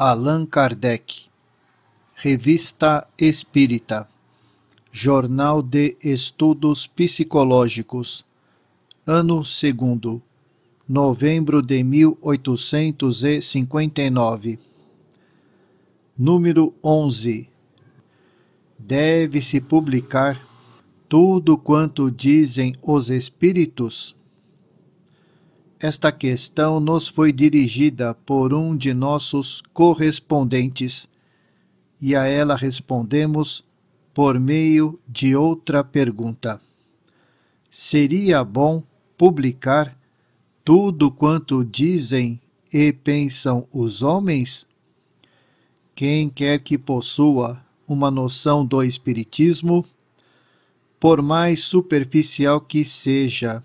Allan Kardec, Revista Espírita, Jornal de Estudos Psicológicos, ano Segundo, novembro de 1859, número 11. Deve-se publicar tudo quanto dizem os Espíritos esta questão nos foi dirigida por um de nossos correspondentes e a ela respondemos por meio de outra pergunta. Seria bom publicar tudo quanto dizem e pensam os homens? Quem quer que possua uma noção do Espiritismo, por mais superficial que seja,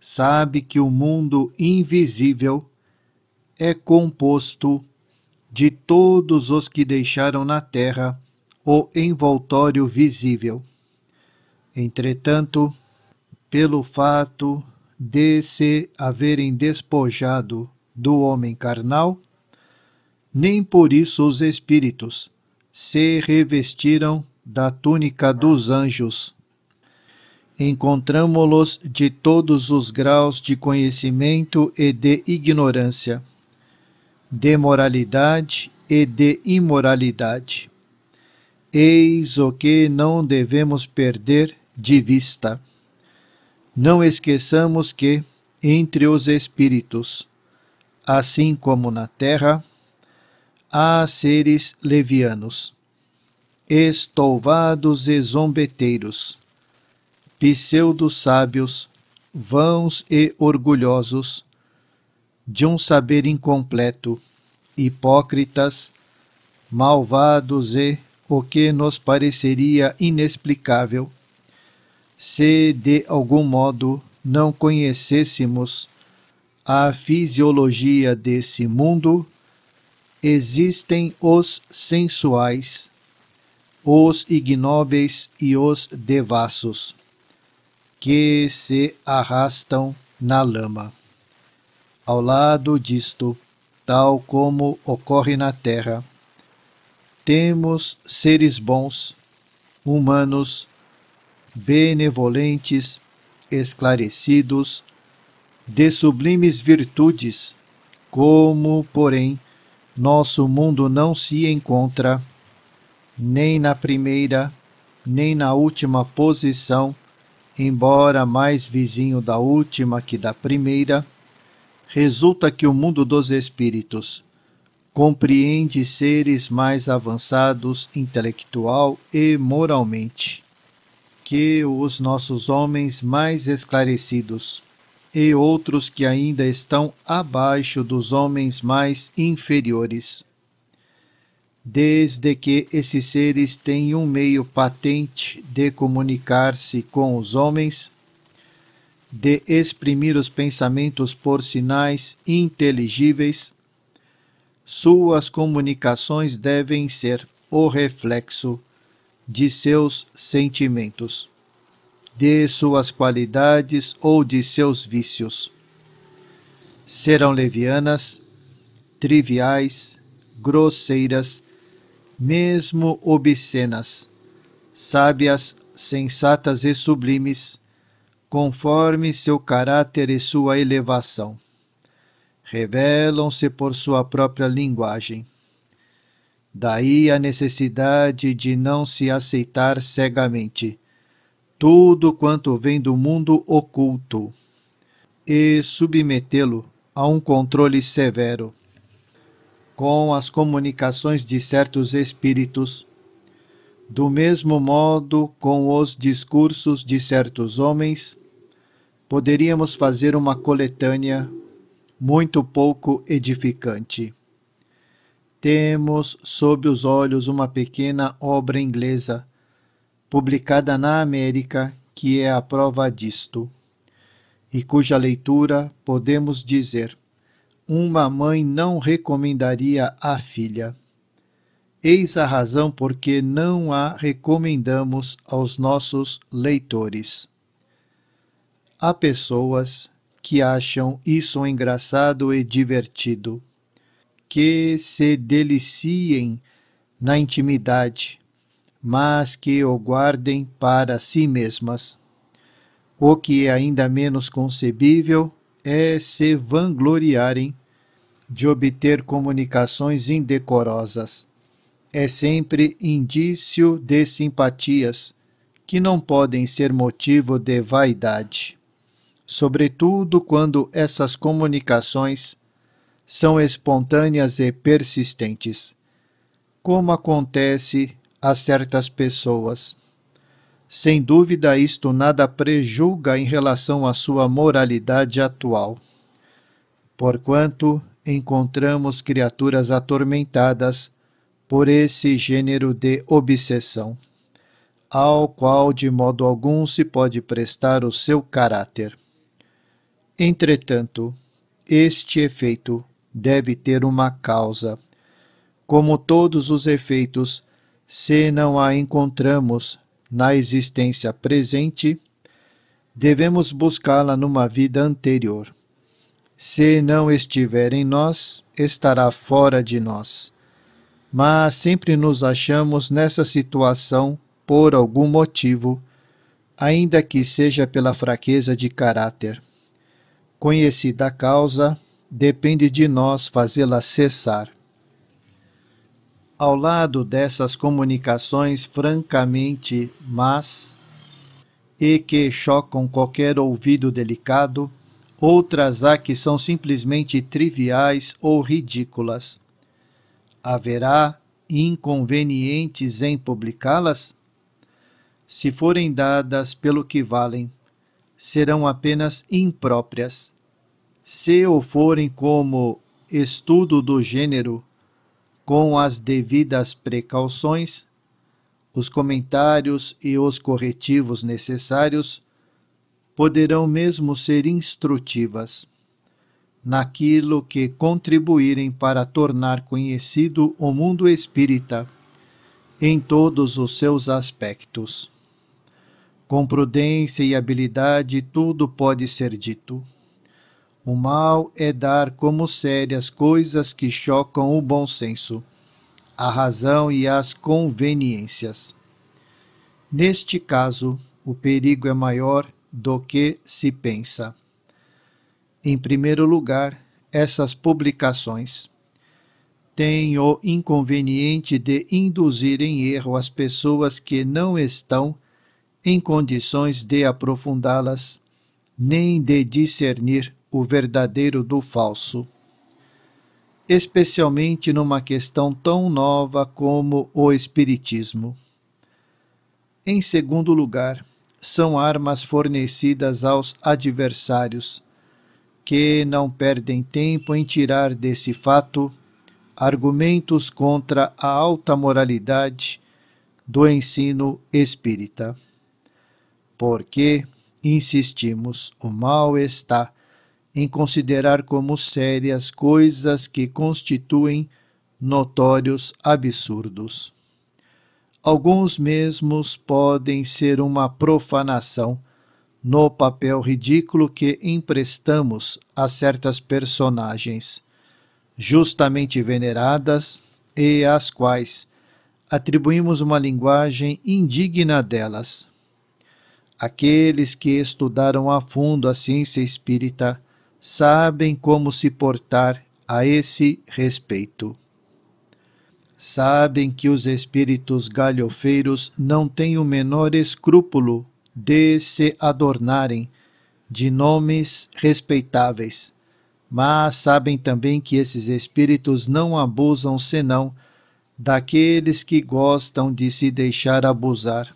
sabe que o mundo invisível é composto de todos os que deixaram na terra o envoltório visível. Entretanto, pelo fato de se haverem despojado do homem carnal, nem por isso os espíritos se revestiram da túnica dos anjos encontramo-los de todos os graus de conhecimento e de ignorância, de moralidade e de imoralidade. Eis o que não devemos perder de vista. Não esqueçamos que, entre os espíritos, assim como na terra, há seres levianos, estouvados e zombeteiros pseudo-sábios, vãos e orgulhosos, de um saber incompleto, hipócritas, malvados e, o que nos pareceria inexplicável, se de algum modo não conhecêssemos a fisiologia desse mundo, existem os sensuais, os ignóbeis e os devassos que se arrastam na lama. Ao lado disto, tal como ocorre na Terra, temos seres bons, humanos, benevolentes, esclarecidos, de sublimes virtudes, como, porém, nosso mundo não se encontra, nem na primeira, nem na última posição embora mais vizinho da última que da primeira, resulta que o mundo dos espíritos compreende seres mais avançados intelectual e moralmente que os nossos homens mais esclarecidos e outros que ainda estão abaixo dos homens mais inferiores desde que esses seres têm um meio patente de comunicar-se com os homens, de exprimir os pensamentos por sinais inteligíveis, suas comunicações devem ser o reflexo de seus sentimentos, de suas qualidades ou de seus vícios. Serão levianas, triviais, grosseiras, mesmo obscenas, sábias, sensatas e sublimes, conforme seu caráter e sua elevação. Revelam-se por sua própria linguagem. Daí a necessidade de não se aceitar cegamente tudo quanto vem do mundo oculto e submetê-lo a um controle severo com as comunicações de certos espíritos, do mesmo modo com os discursos de certos homens, poderíamos fazer uma coletânea muito pouco edificante. Temos sob os olhos uma pequena obra inglesa, publicada na América, que é a prova disto, e cuja leitura podemos dizer uma mãe não recomendaria à filha. Eis a razão por que não a recomendamos aos nossos leitores. Há pessoas que acham isso engraçado e divertido, que se deliciem na intimidade, mas que o guardem para si mesmas. O que é ainda menos concebível é se vangloriarem de obter comunicações indecorosas. É sempre indício de simpatias que não podem ser motivo de vaidade, sobretudo quando essas comunicações são espontâneas e persistentes, como acontece a certas pessoas sem dúvida, isto nada prejulga em relação à sua moralidade atual. Porquanto encontramos criaturas atormentadas por esse gênero de obsessão, ao qual de modo algum se pode prestar o seu caráter. Entretanto, este efeito deve ter uma causa. Como todos os efeitos, se não a encontramos, na existência presente, devemos buscá-la numa vida anterior. Se não estiver em nós, estará fora de nós. Mas sempre nos achamos nessa situação por algum motivo, ainda que seja pela fraqueza de caráter. Conhecida a causa, depende de nós fazê-la cessar ao lado dessas comunicações francamente más e que chocam qualquer ouvido delicado, outras há que são simplesmente triviais ou ridículas. Haverá inconvenientes em publicá-las? Se forem dadas pelo que valem, serão apenas impróprias. Se o forem como estudo do gênero, com as devidas precauções, os comentários e os corretivos necessários poderão mesmo ser instrutivas naquilo que contribuírem para tornar conhecido o mundo espírita em todos os seus aspectos. Com prudência e habilidade, tudo pode ser dito. O mal é dar como sérias coisas que chocam o bom senso, a razão e as conveniências. Neste caso, o perigo é maior do que se pensa. Em primeiro lugar, essas publicações têm o inconveniente de induzir em erro as pessoas que não estão em condições de aprofundá-las, nem de discernir o verdadeiro do falso, especialmente numa questão tão nova como o Espiritismo. Em segundo lugar, são armas fornecidas aos adversários, que não perdem tempo em tirar desse fato argumentos contra a alta moralidade do ensino espírita. Porque, insistimos, o mal está em considerar como sérias coisas que constituem notórios absurdos. Alguns mesmos podem ser uma profanação no papel ridículo que emprestamos a certas personagens, justamente veneradas e às quais atribuímos uma linguagem indigna delas. Aqueles que estudaram a fundo a ciência espírita sabem como se portar a esse respeito. Sabem que os espíritos galhofeiros não têm o menor escrúpulo de se adornarem de nomes respeitáveis, mas sabem também que esses espíritos não abusam senão daqueles que gostam de se deixar abusar,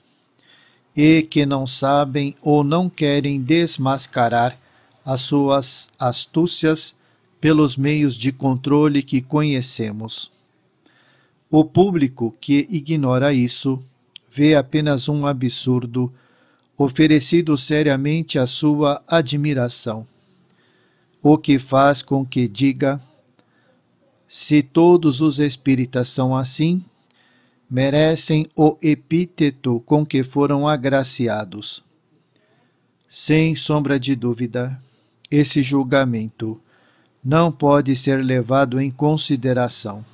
e que não sabem ou não querem desmascarar as suas astúcias pelos meios de controle que conhecemos. O público que ignora isso vê apenas um absurdo oferecido seriamente à sua admiração, o que faz com que diga: se todos os espíritas são assim, merecem o epíteto com que foram agraciados. Sem sombra de dúvida, esse julgamento não pode ser levado em consideração.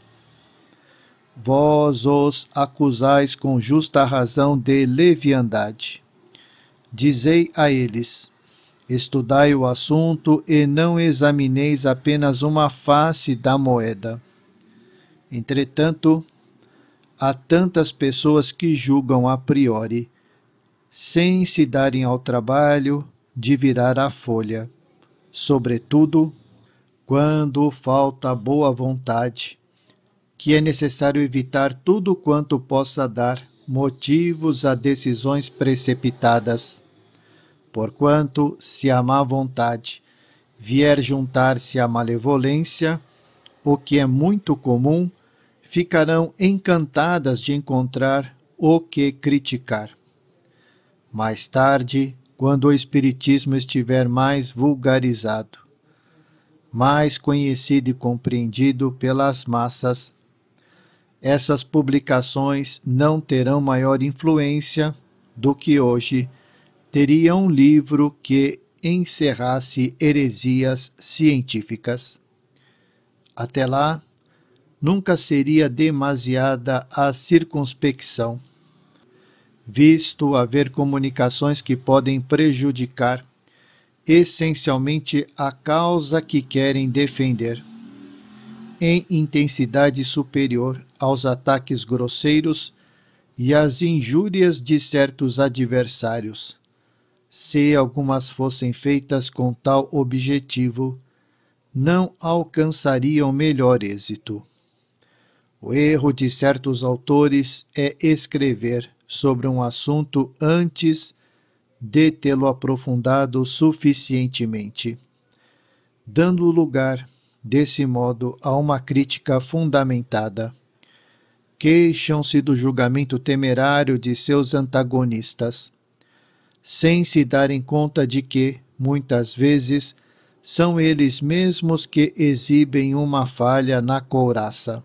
Vós os acusais com justa razão de leviandade. Dizei a eles: Estudai o assunto e não examineis apenas uma face da moeda. Entretanto, há tantas pessoas que julgam a priori, sem se darem ao trabalho de virar a folha sobretudo quando falta boa vontade, que é necessário evitar tudo quanto possa dar motivos a decisões precipitadas. Porquanto, se a má vontade vier juntar-se à malevolência, o que é muito comum, ficarão encantadas de encontrar o que criticar. Mais tarde, quando o Espiritismo estiver mais vulgarizado, mais conhecido e compreendido pelas massas. Essas publicações não terão maior influência do que hoje teria um livro que encerrasse heresias científicas. Até lá, nunca seria demasiada a circunspecção visto haver comunicações que podem prejudicar essencialmente a causa que querem defender, em intensidade superior aos ataques grosseiros e às injúrias de certos adversários. Se algumas fossem feitas com tal objetivo, não alcançariam melhor êxito. O erro de certos autores é escrever sobre um assunto antes de tê-lo aprofundado suficientemente, dando lugar, desse modo, a uma crítica fundamentada. Queixam-se do julgamento temerário de seus antagonistas, sem se darem conta de que, muitas vezes, são eles mesmos que exibem uma falha na couraça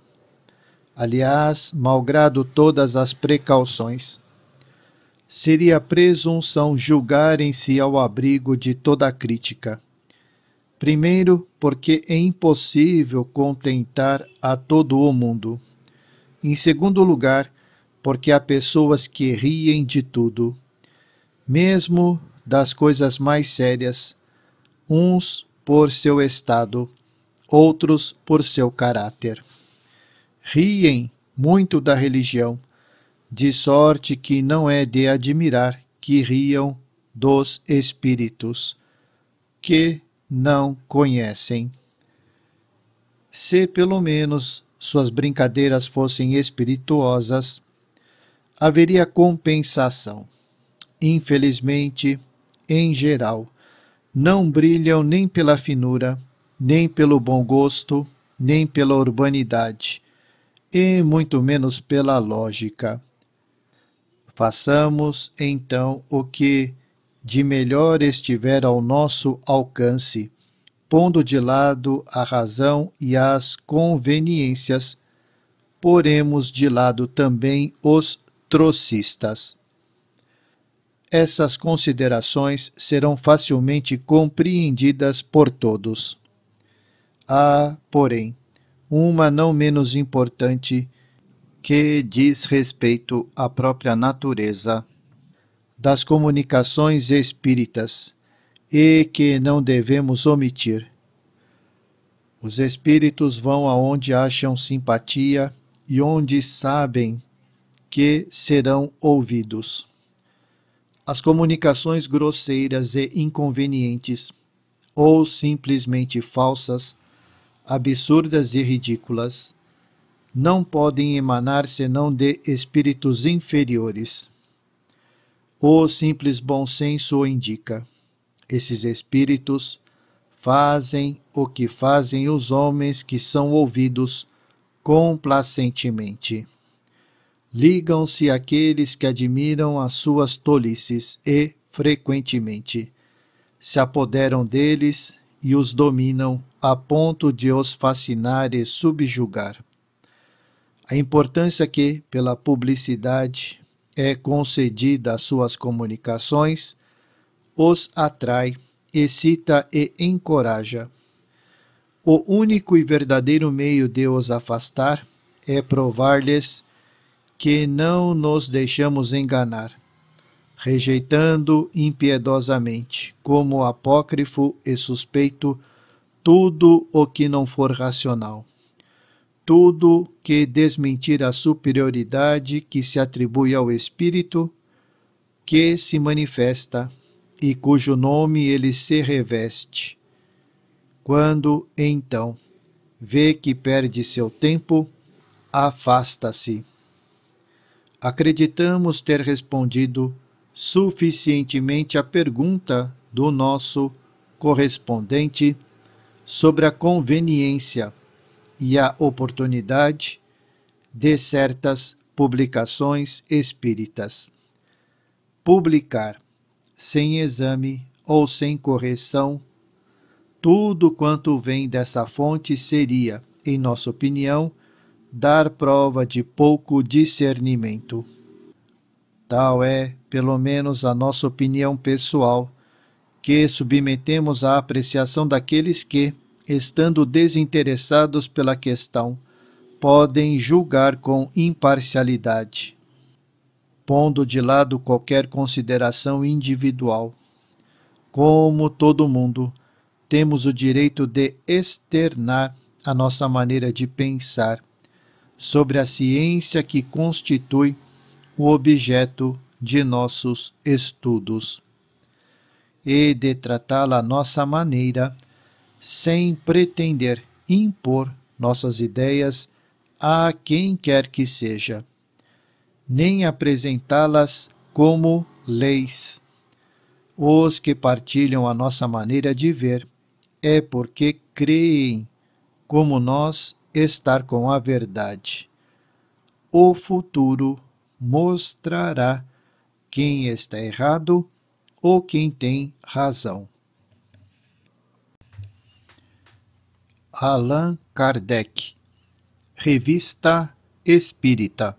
aliás, malgrado todas as precauções. Seria presunção julgarem-se ao abrigo de toda crítica. Primeiro, porque é impossível contentar a todo o mundo. Em segundo lugar, porque há pessoas que riem de tudo, mesmo das coisas mais sérias, uns por seu estado, outros por seu caráter riem muito da religião, de sorte que não é de admirar que riam dos espíritos que não conhecem. Se pelo menos suas brincadeiras fossem espirituosas, haveria compensação. Infelizmente, em geral, não brilham nem pela finura, nem pelo bom gosto, nem pela urbanidade, e muito menos pela lógica. Façamos, então, o que de melhor estiver ao nosso alcance, pondo de lado a razão e as conveniências, poremos de lado também os trocistas. Essas considerações serão facilmente compreendidas por todos. Há, ah, porém, uma não menos importante, que diz respeito à própria natureza das comunicações espíritas e que não devemos omitir. Os espíritos vão aonde acham simpatia e onde sabem que serão ouvidos. As comunicações grosseiras e inconvenientes, ou simplesmente falsas, absurdas e ridículas, não podem emanar senão de espíritos inferiores. O simples bom senso o indica. Esses espíritos fazem o que fazem os homens que são ouvidos complacentemente. Ligam-se àqueles que admiram as suas tolices e, frequentemente, se apoderam deles e os dominam a ponto de os fascinar e subjugar. A importância que, pela publicidade, é concedida às suas comunicações, os atrai, excita e encoraja. O único e verdadeiro meio de os afastar é provar-lhes que não nos deixamos enganar, rejeitando impiedosamente, como apócrifo e suspeito, tudo o que não for racional, tudo que desmentir a superioridade que se atribui ao Espírito, que se manifesta e cujo nome ele se reveste. Quando, então, vê que perde seu tempo, afasta-se. Acreditamos ter respondido suficientemente à pergunta do nosso correspondente sobre a conveniência e a oportunidade de certas publicações espíritas. Publicar, sem exame ou sem correção, tudo quanto vem dessa fonte seria, em nossa opinião, dar prova de pouco discernimento. Tal é, pelo menos, a nossa opinião pessoal que submetemos à apreciação daqueles que, estando desinteressados pela questão, podem julgar com imparcialidade, pondo de lado qualquer consideração individual. Como todo mundo, temos o direito de externar a nossa maneira de pensar sobre a ciência que constitui o objeto de nossos estudos e de tratá-la à nossa maneira, sem pretender impor nossas ideias a quem quer que seja, nem apresentá-las como leis. Os que partilham a nossa maneira de ver é porque creem, como nós, estar com a verdade. O futuro mostrará quem está errado ou quem tem razão. Allan Kardec, Revista Espírita,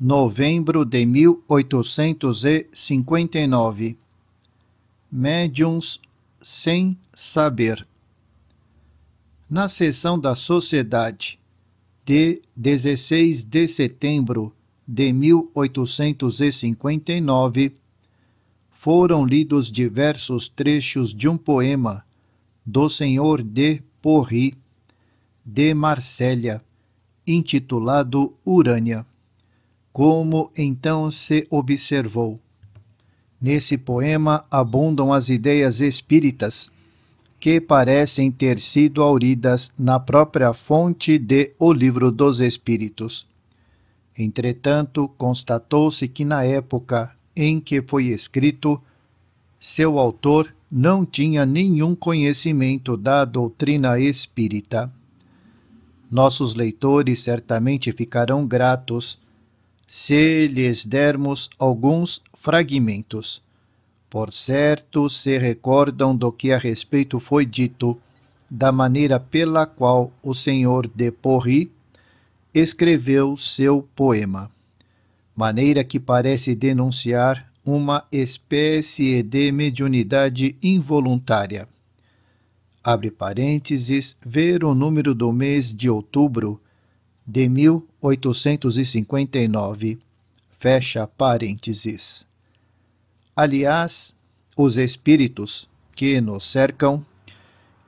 novembro de 1859. Médiuns sem saber. Na sessão da Sociedade, de 16 de setembro de 1859, foram lidos diversos trechos de um poema do senhor de Porri, de Marsella, intitulado Urânia. Como então se observou? Nesse poema abundam as ideias espíritas, que parecem ter sido auridas na própria fonte de O Livro dos Espíritos. Entretanto, constatou-se que na época em que foi escrito, seu autor não tinha nenhum conhecimento da doutrina espírita. Nossos leitores certamente ficarão gratos se lhes dermos alguns fragmentos. Por certo, se recordam do que a respeito foi dito, da maneira pela qual o senhor de Porri escreveu seu poema maneira que parece denunciar uma espécie de mediunidade involuntária. Abre parênteses, ver o número do mês de outubro de 1859. Fecha parênteses. Aliás, os espíritos que nos cercam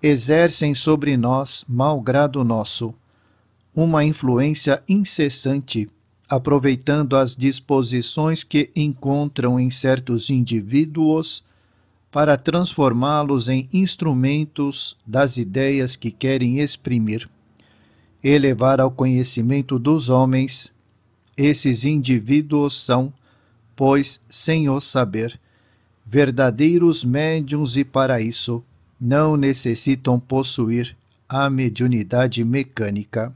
exercem sobre nós, malgrado nosso, uma influência incessante aproveitando as disposições que encontram em certos indivíduos para transformá-los em instrumentos das ideias que querem exprimir. Elevar ao conhecimento dos homens, esses indivíduos são, pois, sem o saber, verdadeiros médiums e para isso não necessitam possuir a mediunidade mecânica.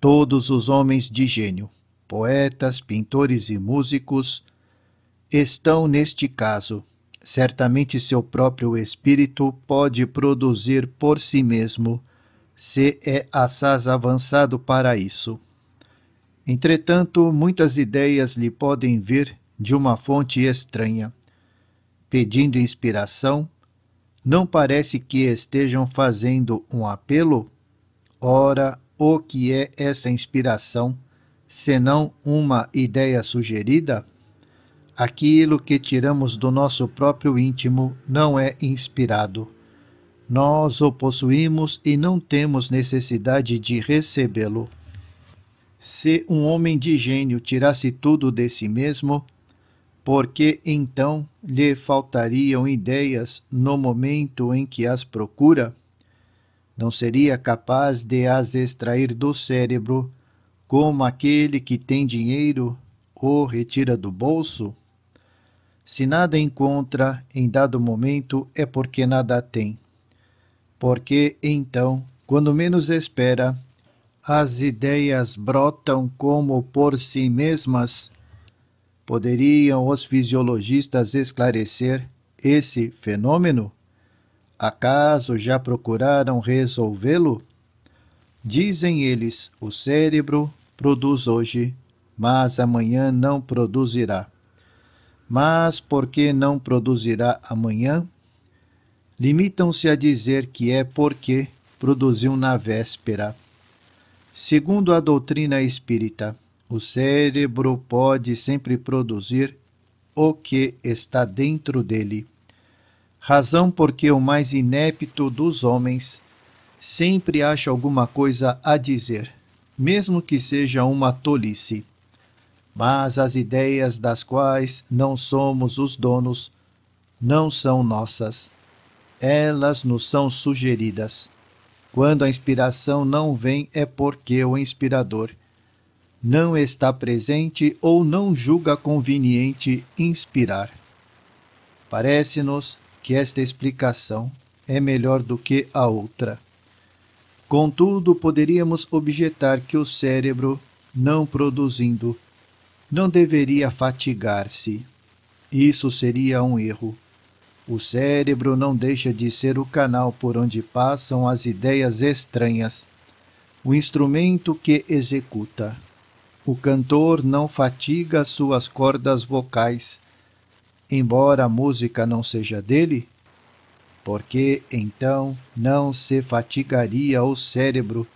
Todos os homens de gênio, poetas, pintores e músicos, estão neste caso. Certamente seu próprio espírito pode produzir por si mesmo, se é assaz avançado para isso. Entretanto, muitas ideias lhe podem vir de uma fonte estranha. Pedindo inspiração, não parece que estejam fazendo um apelo? Ora, o que é essa inspiração, senão uma ideia sugerida? Aquilo que tiramos do nosso próprio íntimo não é inspirado. Nós o possuímos e não temos necessidade de recebê-lo. Se um homem de gênio tirasse tudo de si mesmo, porque então lhe faltariam ideias no momento em que as procura? não seria capaz de as extrair do cérebro, como aquele que tem dinheiro o retira do bolso? Se nada encontra em dado momento, é porque nada tem. Porque então, quando menos espera, as ideias brotam como por si mesmas. Poderiam os fisiologistas esclarecer esse fenômeno? Acaso já procuraram resolvê-lo? Dizem eles: o cérebro produz hoje, mas amanhã não produzirá. Mas por que não produzirá amanhã? Limitam-se a dizer que é porque produziu na véspera. Segundo a doutrina espírita, o cérebro pode sempre produzir o que está dentro dele razão porque o mais inepto dos homens sempre acha alguma coisa a dizer, mesmo que seja uma tolice. Mas as ideias das quais não somos os donos não são nossas. Elas nos são sugeridas. Quando a inspiração não vem, é porque o inspirador não está presente ou não julga conveniente inspirar. Parece-nos que esta explicação é melhor do que a outra. Contudo, poderíamos objetar que o cérebro, não produzindo, não deveria fatigar-se. Isso seria um erro. O cérebro não deixa de ser o canal por onde passam as ideias estranhas, o instrumento que executa. O cantor não fatiga suas cordas vocais embora a música não seja dele? Porque então não se fatigaria o cérebro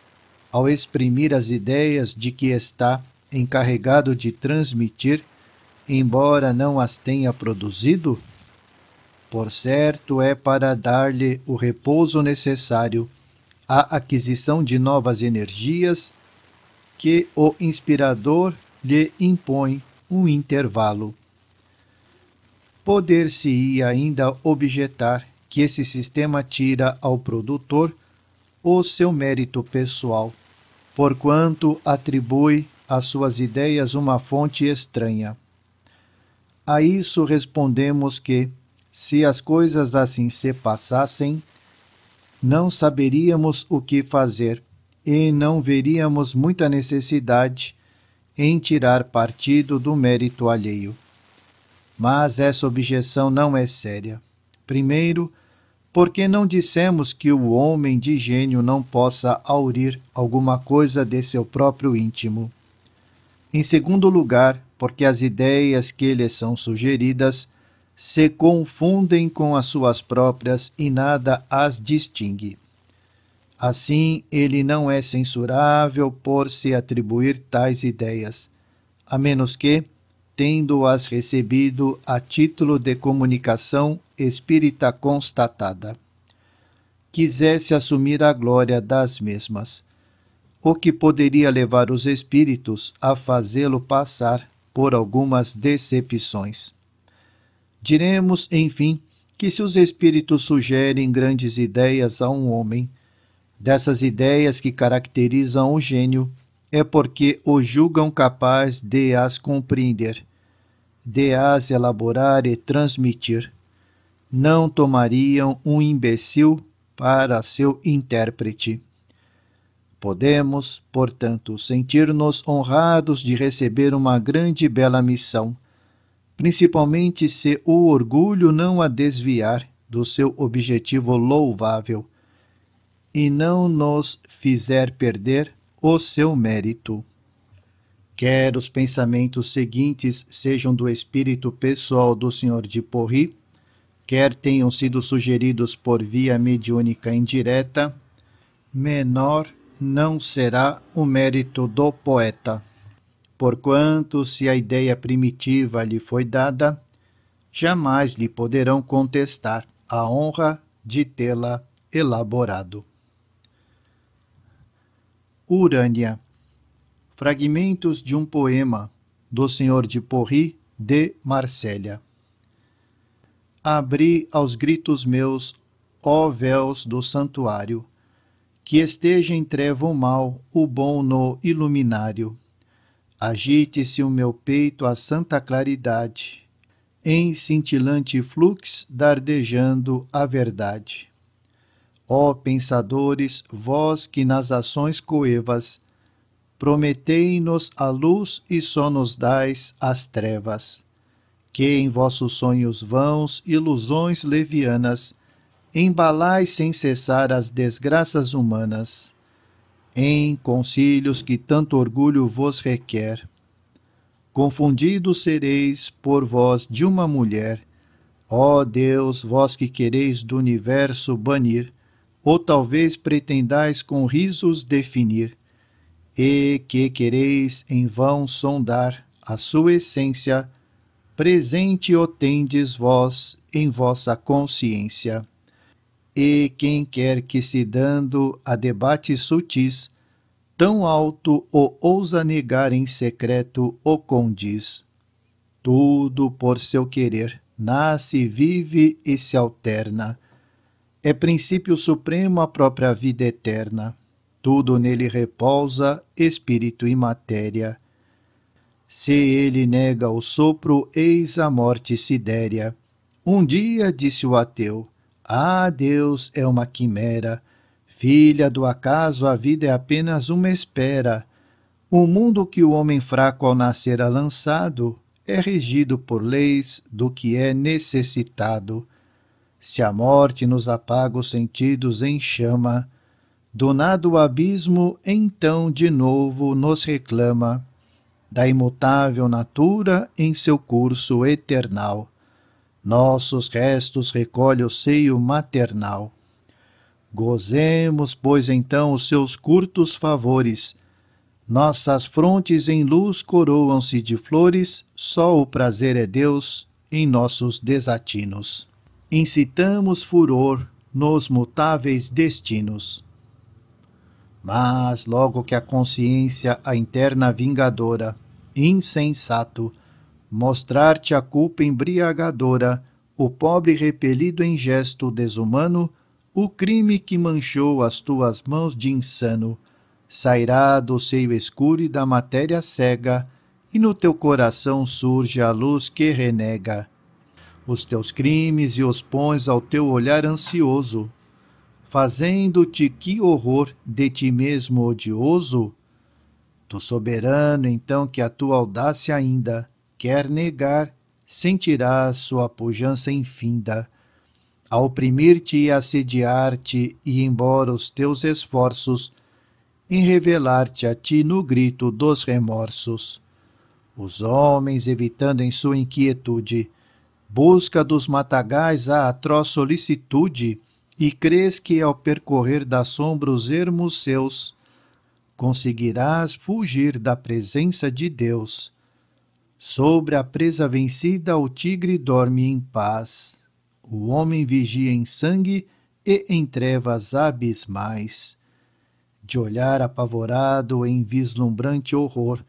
ao exprimir as ideias de que está encarregado de transmitir, embora não as tenha produzido? Por certo, é para dar-lhe o repouso necessário à aquisição de novas energias que o inspirador lhe impõe um intervalo. Poder-se-ia ainda objetar que esse sistema tira ao produtor o seu mérito pessoal, porquanto atribui às suas ideias uma fonte estranha. A isso respondemos que, se as coisas assim se passassem, não saberíamos o que fazer e não veríamos muita necessidade em tirar partido do mérito alheio. Mas essa objeção não é séria. Primeiro, porque não dissemos que o homem de gênio não possa aurir alguma coisa de seu próprio íntimo. Em segundo lugar, porque as ideias que lhe são sugeridas se confundem com as suas próprias e nada as distingue. Assim, ele não é censurável por se atribuir tais ideias, a menos que, tendo-as recebido a título de comunicação espírita constatada. Quisesse assumir a glória das mesmas, o que poderia levar os espíritos a fazê-lo passar por algumas decepções. Diremos, enfim, que se os espíritos sugerem grandes ideias a um homem, dessas ideias que caracterizam o gênio, é porque o julgam capaz de as compreender, de as elaborar e transmitir. Não tomariam um imbecil para seu intérprete. Podemos, portanto, sentir-nos honrados de receber uma grande e bela missão, principalmente se o orgulho não a desviar do seu objetivo louvável e não nos fizer perder o seu mérito. Quer os pensamentos seguintes sejam do espírito pessoal do Sr. de Porri, quer tenham sido sugeridos por via mediúnica indireta, menor não será o mérito do poeta. Porquanto, se a ideia primitiva lhe foi dada, jamais lhe poderão contestar a honra de tê-la elaborado. Urânia. Fragmentos de um poema do Senhor de Porri de Marselha. Abri aos gritos meus, ó véus do santuário, que esteja em treva o mal, o bom no iluminário. Agite-se o meu peito à santa claridade, em cintilante flux dardejando a verdade. Ó pensadores, vós que nas ações coevas prometei-nos a luz e só nos dais as trevas, que em vossos sonhos vãos, ilusões levianas, embalais sem cessar as desgraças humanas, em concílios que tanto orgulho vos requer. Confundidos sereis por vós de uma mulher, ó Deus, vós que quereis do universo banir ou talvez pretendais com risos definir, e que quereis em vão sondar a sua essência, presente o tendes vós em vossa consciência. E quem quer que se dando a debates sutis, tão alto o ousa negar em secreto o condiz. Tudo por seu querer nasce, vive e se alterna, é princípio supremo a própria vida eterna. Tudo nele repousa, espírito e matéria. Se ele nega o sopro, eis a morte sidérea. Um dia disse o ateu: Ah, Deus é uma quimera. Filha do acaso, a vida é apenas uma espera. O mundo que o homem fraco ao nascer é lançado é regido por leis do que é necessitado. Se a morte nos apaga os sentidos em chama, donado o abismo, então de novo nos reclama da imutável natura em seu curso eternal. Nossos restos recolhe o seio maternal. Gozemos, pois então, os seus curtos favores. Nossas frontes em luz coroam-se de flores, só o prazer é Deus em nossos desatinos incitamos furor nos mutáveis destinos. Mas logo que a consciência, a interna vingadora, insensato, mostrar-te a culpa embriagadora, o pobre repelido em gesto desumano, o crime que manchou as tuas mãos de insano, sairá do seio escuro e da matéria cega, e no teu coração surge a luz que renega, os teus crimes e os pões ao teu olhar ansioso, fazendo-te que horror de ti mesmo odioso? Tu soberano, então, que a tua audácia ainda quer negar, sentirás sua pujança infinda. A oprimir-te e assediar-te, e embora os teus esforços, em revelar-te a ti no grito dos remorsos. Os homens, evitando em sua inquietude, busca dos matagais a atroz solicitude, e crês que ao percorrer da sombra os ermos seus, conseguirás fugir da presença de Deus. Sobre a presa vencida o tigre dorme em paz, o homem vigia em sangue e em trevas abismais. De olhar apavorado em vislumbrante horror,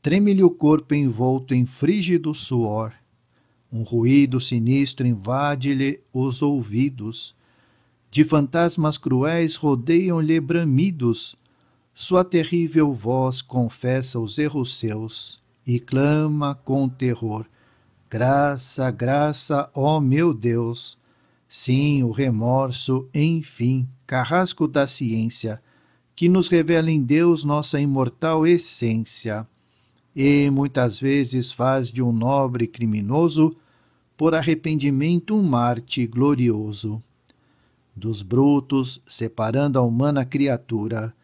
treme-lhe o corpo envolto em frígido suor um ruído sinistro invade-lhe os ouvidos. De fantasmas cruéis rodeiam-lhe bramidos. Sua terrível voz confessa os erros seus e clama com terror: Graça, graça, ó meu Deus! Sim, o remorso, enfim, carrasco da ciência, que nos revela em Deus nossa imortal essência e muitas vezes faz de um nobre criminoso, por arrependimento, um Marte glorioso. Dos brutos, separando a humana criatura,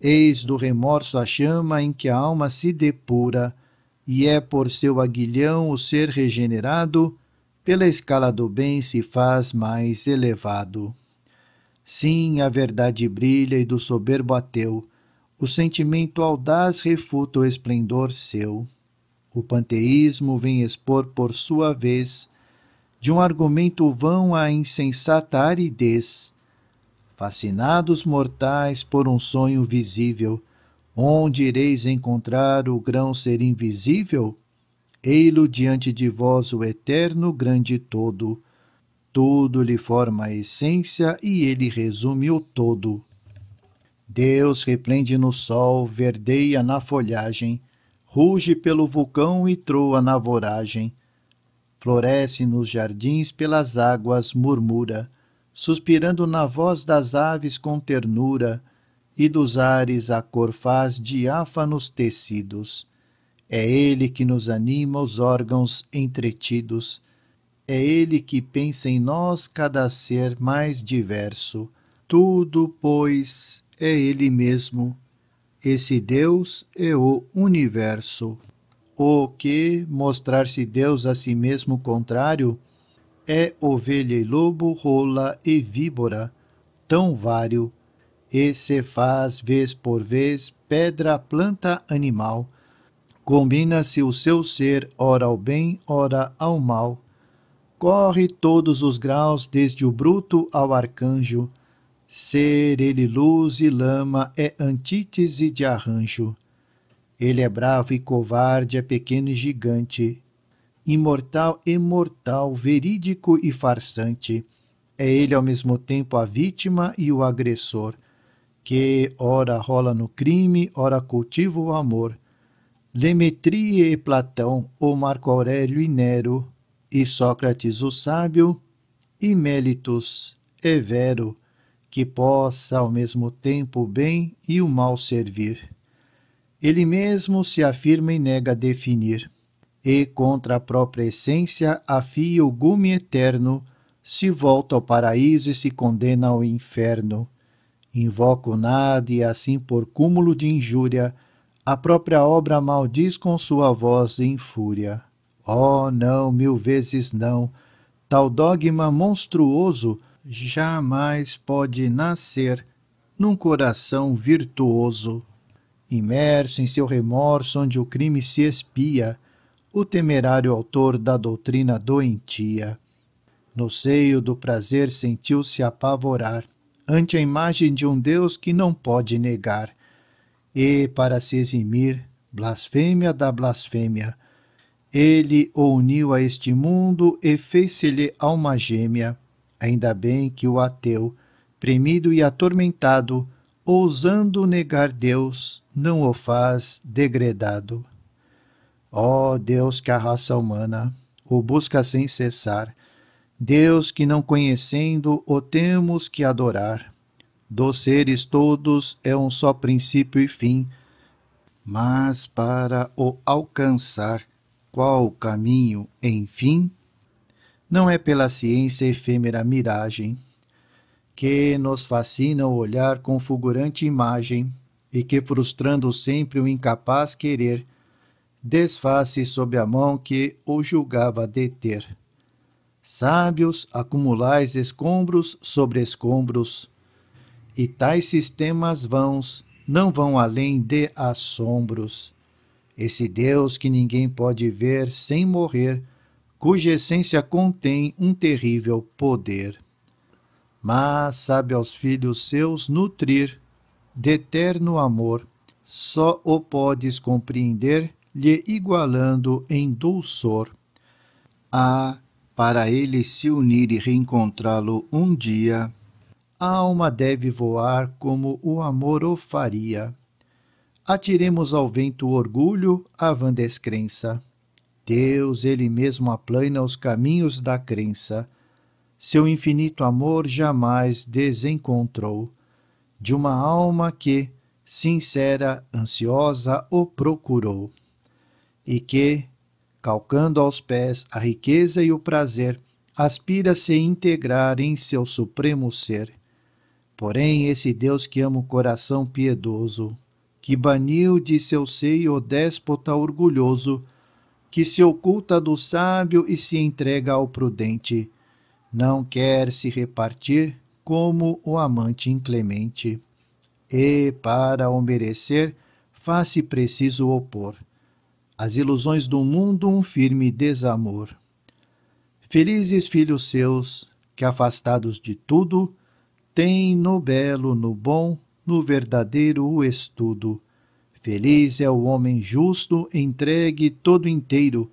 eis do remorso a chama em que a alma se depura, e é por seu aguilhão o ser regenerado, pela escala do bem se faz mais elevado. Sim, a verdade brilha e do soberbo ateu, o sentimento audaz refuta o esplendor seu. O panteísmo vem expor por sua vez de um argumento vão a insensata aridez. Fascinados mortais por um sonho visível, onde ireis encontrar o grão ser invisível? Ei-lo diante de vós o eterno grande todo. Tudo lhe forma a essência e ele resume o todo. Deus replende no sol, verdeia na folhagem, ruge pelo vulcão e troa na voragem. Floresce nos jardins pelas águas, murmura, suspirando na voz das aves com ternura, e dos ares a cor faz diáfanos tecidos. É ele que nos anima os órgãos entretidos, é ele que pensa em nós cada ser mais diverso. Tudo, pois, é Ele mesmo. Esse Deus é o universo. O que mostrar-se Deus a si mesmo contrário é ovelha e lobo, rola e víbora, tão vário, e se faz vez por vez pedra, planta, animal. Combina-se o seu ser, ora ao bem, ora ao mal. Corre todos os graus, desde o bruto ao arcanjo, Ser ele luz e lama é antítese de arranjo. Ele é bravo e covarde, é pequeno e gigante. Imortal, mortal, verídico e farsante. É ele ao mesmo tempo a vítima e o agressor, que ora rola no crime, ora cultiva o amor. Lemetrie e Platão, ou Marco Aurélio e Nero, e Sócrates o sábio, e Mélitus, Evero, que possa ao mesmo tempo o bem e o mal servir. Ele mesmo se afirma e nega definir, e contra a própria essência afia o gume eterno, se volta ao paraíso e se condena ao inferno. Invoca o nada e assim por cúmulo de injúria, a própria obra maldiz com sua voz em fúria. Oh, não, mil vezes não! Tal dogma monstruoso jamais pode nascer num coração virtuoso. Imerso em seu remorso, onde o crime se espia, o temerário autor da doutrina doentia. No seio do prazer sentiu-se apavorar ante a imagem de um Deus que não pode negar. E, para se eximir, blasfêmia da blasfêmia, ele o uniu a este mundo e fez-se-lhe alma gêmea. Ainda bem que o ateu, premido e atormentado, ousando negar Deus, não o faz degredado. Ó oh, Deus que a raça humana o busca sem cessar, Deus que não conhecendo o temos que adorar. Dos seres todos é um só princípio e fim, mas para o alcançar, qual caminho, enfim? Não é pela ciência efêmera miragem que nos fascina o olhar com fulgurante imagem e que, frustrando sempre o incapaz querer, desfaz-se sob a mão que o julgava deter. Sábios, acumulais escombros sobre escombros, e tais sistemas vãos não vão além de assombros. Esse Deus que ninguém pode ver sem morrer, cuja essência contém um terrível poder. Mas sabe aos filhos seus nutrir de eterno amor, só o podes compreender, lhe igualando em dulçor. Ah, para ele se unir e reencontrá-lo um dia, a alma deve voar como o amor o faria. Atiremos ao vento o orgulho, a van descrença Deus, Ele mesmo aplana os caminhos da crença. Seu infinito amor jamais desencontrou de uma alma que, sincera, ansiosa, o procurou, e que, calcando aos pés a riqueza e o prazer, aspira se integrar em seu supremo ser. Porém, esse Deus que ama o coração piedoso, que baniu de seu seio o déspota orgulhoso, que se oculta do sábio e se entrega ao prudente. Não quer se repartir como o amante inclemente. E, para o merecer, faz-se preciso opor as ilusões do mundo um firme desamor. Felizes filhos seus, que afastados de tudo, têm no belo, no bom, no verdadeiro o estudo Feliz é o homem justo, entregue todo inteiro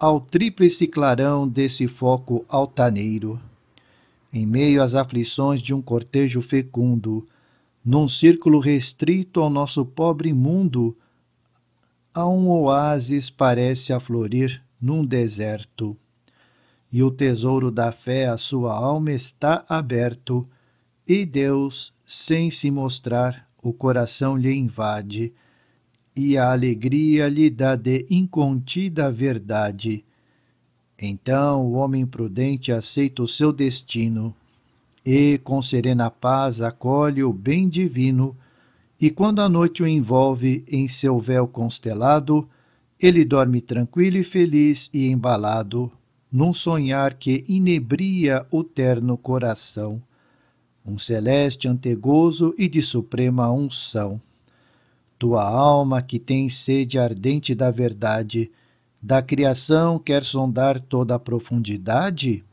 ao tríplice clarão desse foco altaneiro. Em meio às aflições de um cortejo fecundo, num círculo restrito ao nosso pobre mundo, a um oásis parece aflorir num deserto. E o tesouro da fé à sua alma está aberto, e Deus, sem se mostrar, o coração lhe invade e a alegria lhe dá de incontida verdade. Então o homem prudente aceita o seu destino e, com serena paz, acolhe o bem divino, e quando a noite o envolve em seu véu constelado, ele dorme tranquilo e feliz e embalado, num sonhar que inebria o terno coração, um celeste antegozo e de suprema unção. Tua alma, que tem sede ardente da verdade, da criação quer sondar toda a profundidade?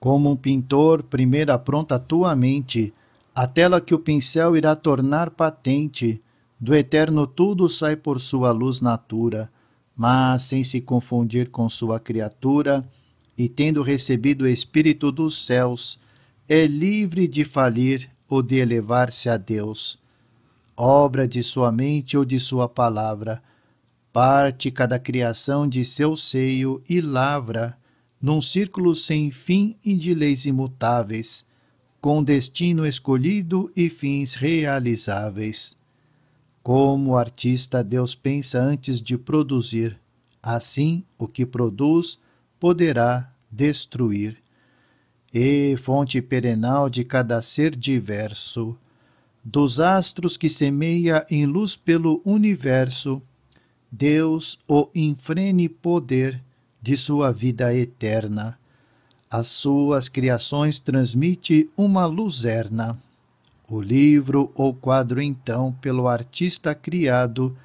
Como um pintor, primeiro apronta tua mente, a tela que o pincel irá tornar patente, do eterno tudo sai por sua luz natura, mas sem se confundir com sua criatura, e tendo recebido o Espírito dos céus, é livre de falir ou de elevar-se a Deus obra de sua mente ou de sua palavra, parte cada criação de seu seio e lavra, num círculo sem fim e de leis imutáveis, com destino escolhido e fins realizáveis. Como artista Deus pensa antes de produzir, assim o que produz poderá destruir. E fonte perenal de cada ser diverso, dos astros que semeia em luz pelo universo, Deus o infrene poder de sua vida eterna. As suas criações transmite uma luzerna. O livro ou quadro, então, pelo artista criado,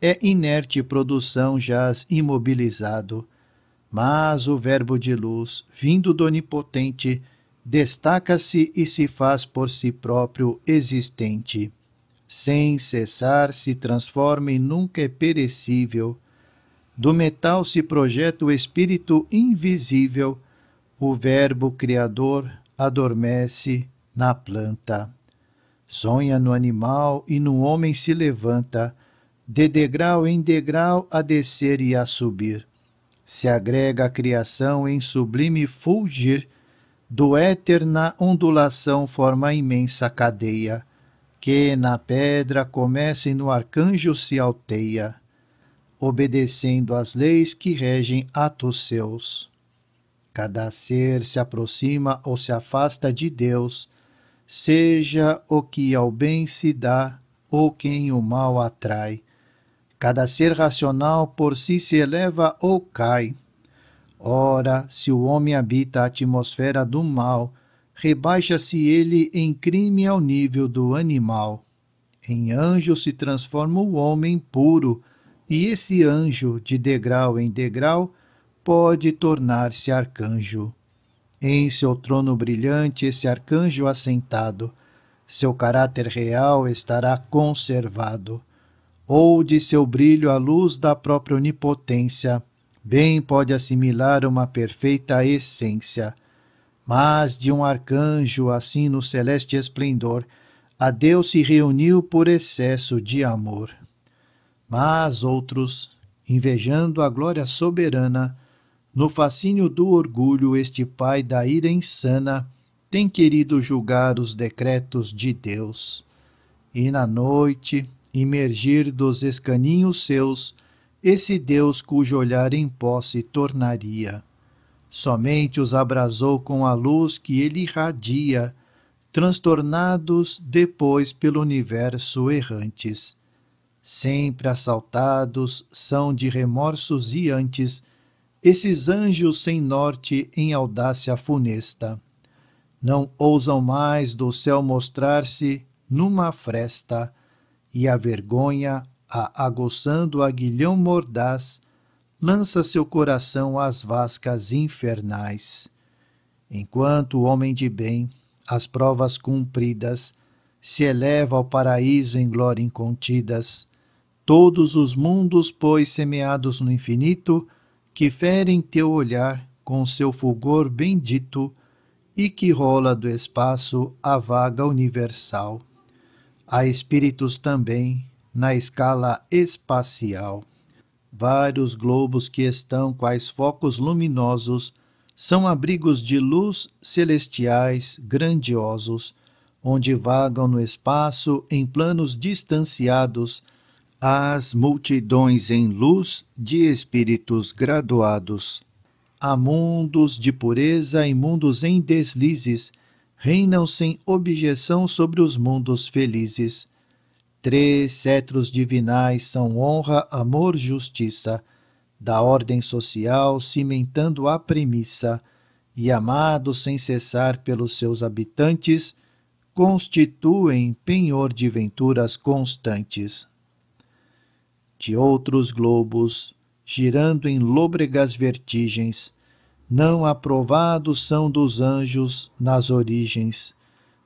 é inerte produção jaz imobilizado. Mas o verbo de luz, vindo do Onipotente, destaca-se e se faz por si próprio existente. Sem cessar, se transforma e nunca é perecível. Do metal se projeta o espírito invisível, o Verbo Criador adormece na planta. Sonha no animal e no homem se levanta, de degrau em degrau a descer e a subir. Se agrega a criação em sublime fulgir, do éter na ondulação forma imensa cadeia, que na pedra começa e no arcanjo se alteia, obedecendo às leis que regem atos seus. Cada ser se aproxima ou se afasta de Deus, seja o que ao bem se dá ou quem o mal atrai. Cada ser racional por si se eleva ou cai, Ora, se o homem habita a atmosfera do mal, rebaixa-se ele em crime ao nível do animal. Em anjo se transforma o homem puro, e esse anjo, de degrau em degrau, pode tornar-se arcanjo. Em seu trono brilhante, esse arcanjo assentado, seu caráter real estará conservado. Ou de seu brilho a luz da própria onipotência, bem pode assimilar uma perfeita essência. Mas de um arcanjo assim no celeste esplendor, a Deus se reuniu por excesso de amor. Mas outros, invejando a glória soberana, no fascínio do orgulho, este pai da ira insana tem querido julgar os decretos de Deus. E na noite, imergir dos escaninhos seus, esse Deus cujo olhar em posse se tornaria. Somente os abrasou com a luz que ele irradia, transtornados depois pelo universo errantes. Sempre assaltados são de remorsos e antes, esses anjos sem norte em audácia funesta. Não ousam mais do céu mostrar-se numa fresta, e a vergonha a o aguilhão mordaz, lança seu coração às vascas infernais. Enquanto o homem de bem, as provas cumpridas, se eleva ao paraíso em glória incontidas, todos os mundos, pois, semeados no infinito, que ferem teu olhar com seu fulgor bendito, e que rola do espaço a vaga universal. Há espíritos também na escala espacial. Vários globos que estão quais focos luminosos são abrigos de luz celestiais grandiosos, onde vagam no espaço em planos distanciados as multidões em luz de espíritos graduados. Há mundos de pureza e mundos em deslizes, reinam sem objeção sobre os mundos felizes. Três cetros divinais são honra, amor, justiça, da ordem social cimentando a premissa, e amados sem cessar pelos seus habitantes, constituem penhor de venturas constantes. De outros globos, girando em lôbregas vertigens, não aprovados são dos anjos nas origens,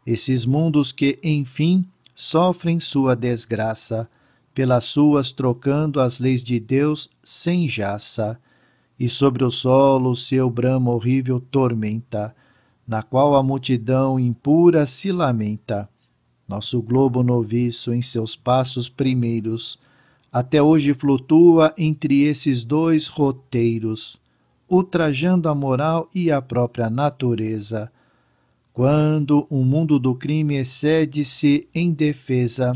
esses mundos que, enfim, sofrem sua desgraça, pelas suas trocando as leis de Deus sem jaça, e sobre o solo seu brama horrível tormenta, na qual a multidão impura se lamenta. Nosso globo noviço em seus passos primeiros, até hoje flutua entre esses dois roteiros, ultrajando a moral e a própria natureza quando o mundo do crime excede-se em defesa,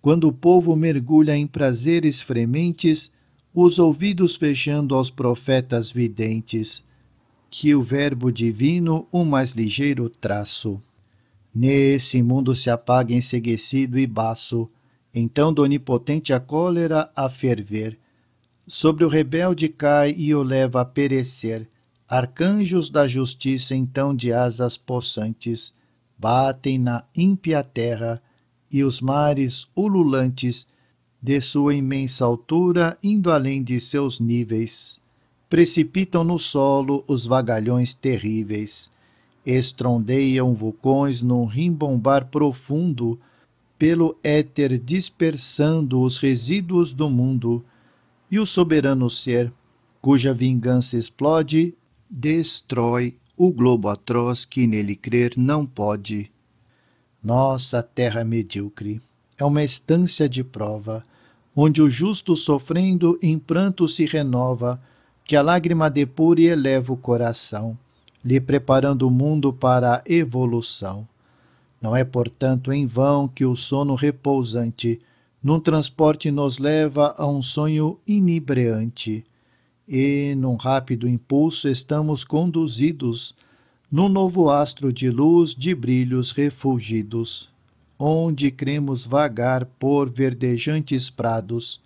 quando o povo mergulha em prazeres frementes, os ouvidos fechando aos profetas videntes, que o Verbo divino o um mais ligeiro traço. Nesse mundo se apaga enseguecido e baço, então do onipotente a cólera a ferver. Sobre o rebelde cai e o leva a perecer Arcanjos da justiça, então de asas possantes, batem na ímpia terra, e os mares ululantes, de sua imensa altura, indo além de seus níveis, precipitam no solo os vagalhões terríveis, estrondeiam vulcões num rimbombar profundo, pelo éter dispersando os resíduos do mundo, e o soberano ser, cuja vingança explode, destrói o globo atroz que nele crer não pode. Nossa terra medíocre é uma estância de prova, onde o justo sofrendo em pranto se renova, que a lágrima depura e eleva o coração, lhe preparando o mundo para a evolução. Não é, portanto, em vão que o sono repousante num transporte nos leva a um sonho inibreante e, num rápido impulso, estamos conduzidos no novo astro de luz de brilhos refulgidos, onde cremos vagar por verdejantes prados,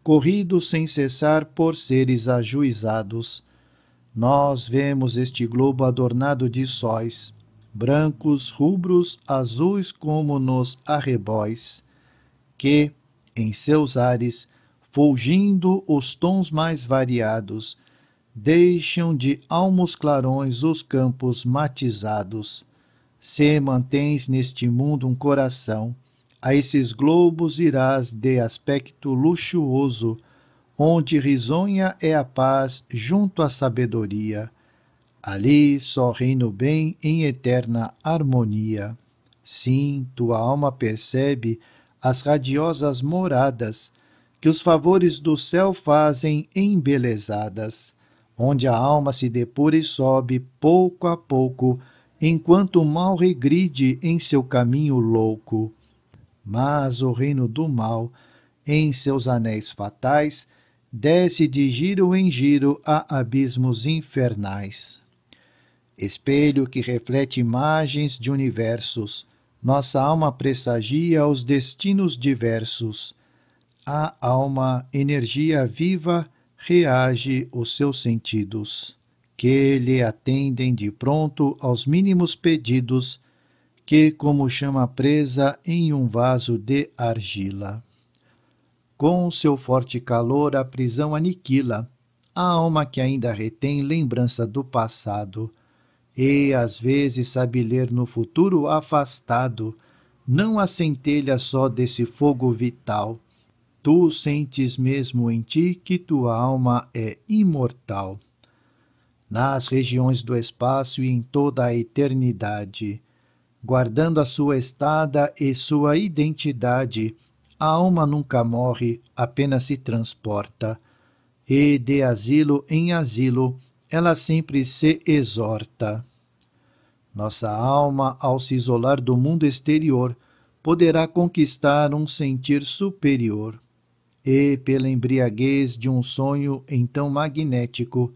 corridos sem cessar por seres ajuizados. Nós vemos este globo adornado de sóis, brancos, rubros, azuis como nos arrebóis, que, em seus ares, fulgindo os tons mais variados, deixam de almos clarões os campos matizados. Se mantens neste mundo um coração, a esses globos irás de aspecto luxuoso, onde risonha é a paz junto à sabedoria. Ali só reina o bem em eterna harmonia. Sim, tua alma percebe as radiosas moradas que os favores do céu fazem embelezadas, onde a alma se depura e sobe pouco a pouco, enquanto o mal regride em seu caminho louco. Mas o reino do mal, em seus anéis fatais, desce de giro em giro a abismos infernais. Espelho que reflete imagens de universos, nossa alma pressagia os destinos diversos a alma, energia viva, reage os seus sentidos, que lhe atendem de pronto aos mínimos pedidos, que como chama presa em um vaso de argila. Com seu forte calor a prisão aniquila, a alma que ainda retém lembrança do passado, e às vezes sabe ler no futuro afastado, não a centelha só desse fogo vital, Tu sentes mesmo em ti que tua alma é imortal. Nas regiões do espaço e em toda a eternidade, guardando a sua estada e sua identidade, a alma nunca morre, apenas se transporta. E de asilo em asilo, ela sempre se exorta. Nossa alma, ao se isolar do mundo exterior, poderá conquistar um sentir superior e, pela embriaguez de um sonho então magnético,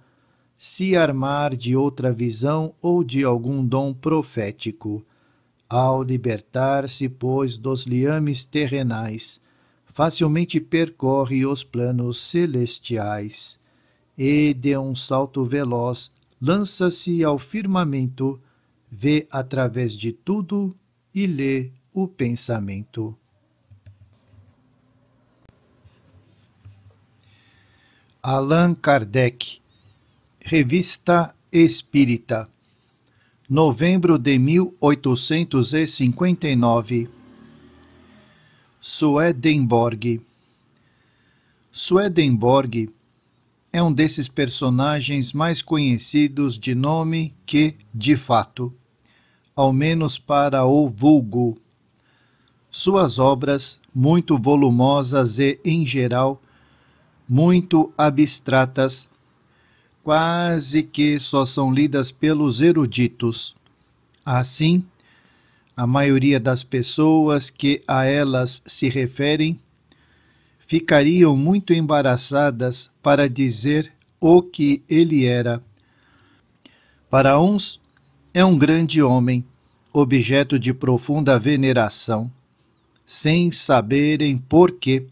se armar de outra visão ou de algum dom profético. Ao libertar-se, pois, dos liames terrenais, facilmente percorre os planos celestiais e, de um salto veloz, lança-se ao firmamento, vê através de tudo e lê o pensamento. Allan Kardec, Revista Espírita, novembro de 1859. Swedenborg. Swedenborg é um desses personagens mais conhecidos de nome que de fato, ao menos para o vulgo. Suas obras, muito volumosas e, em geral, muito abstratas, quase que só são lidas pelos eruditos. Assim, a maioria das pessoas que a elas se referem ficariam muito embaraçadas para dizer o que ele era. Para uns, é um grande homem, objeto de profunda veneração, sem saberem por quê.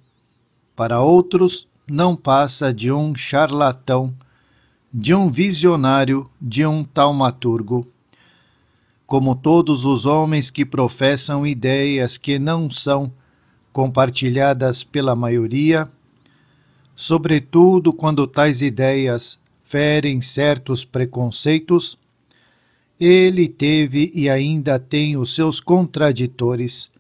Para outros, não passa de um charlatão, de um visionário, de um taumaturgo. Como todos os homens que professam ideias que não são compartilhadas pela maioria, sobretudo quando tais ideias ferem certos preconceitos, ele teve e ainda tem os seus contraditores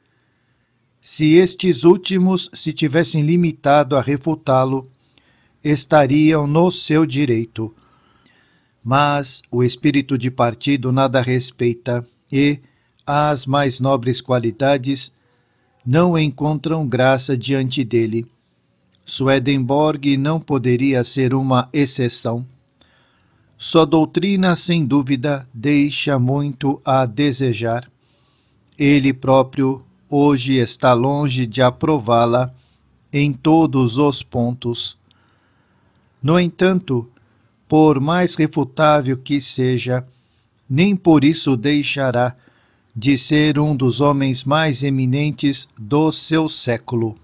se estes últimos se tivessem limitado a refutá-lo, estariam no seu direito. Mas o espírito de partido nada respeita e as mais nobres qualidades não encontram graça diante dele. Swedenborg não poderia ser uma exceção. Sua doutrina, sem dúvida, deixa muito a desejar. Ele próprio hoje está longe de aprová-la em todos os pontos. No entanto, por mais refutável que seja, nem por isso deixará de ser um dos homens mais eminentes do seu século.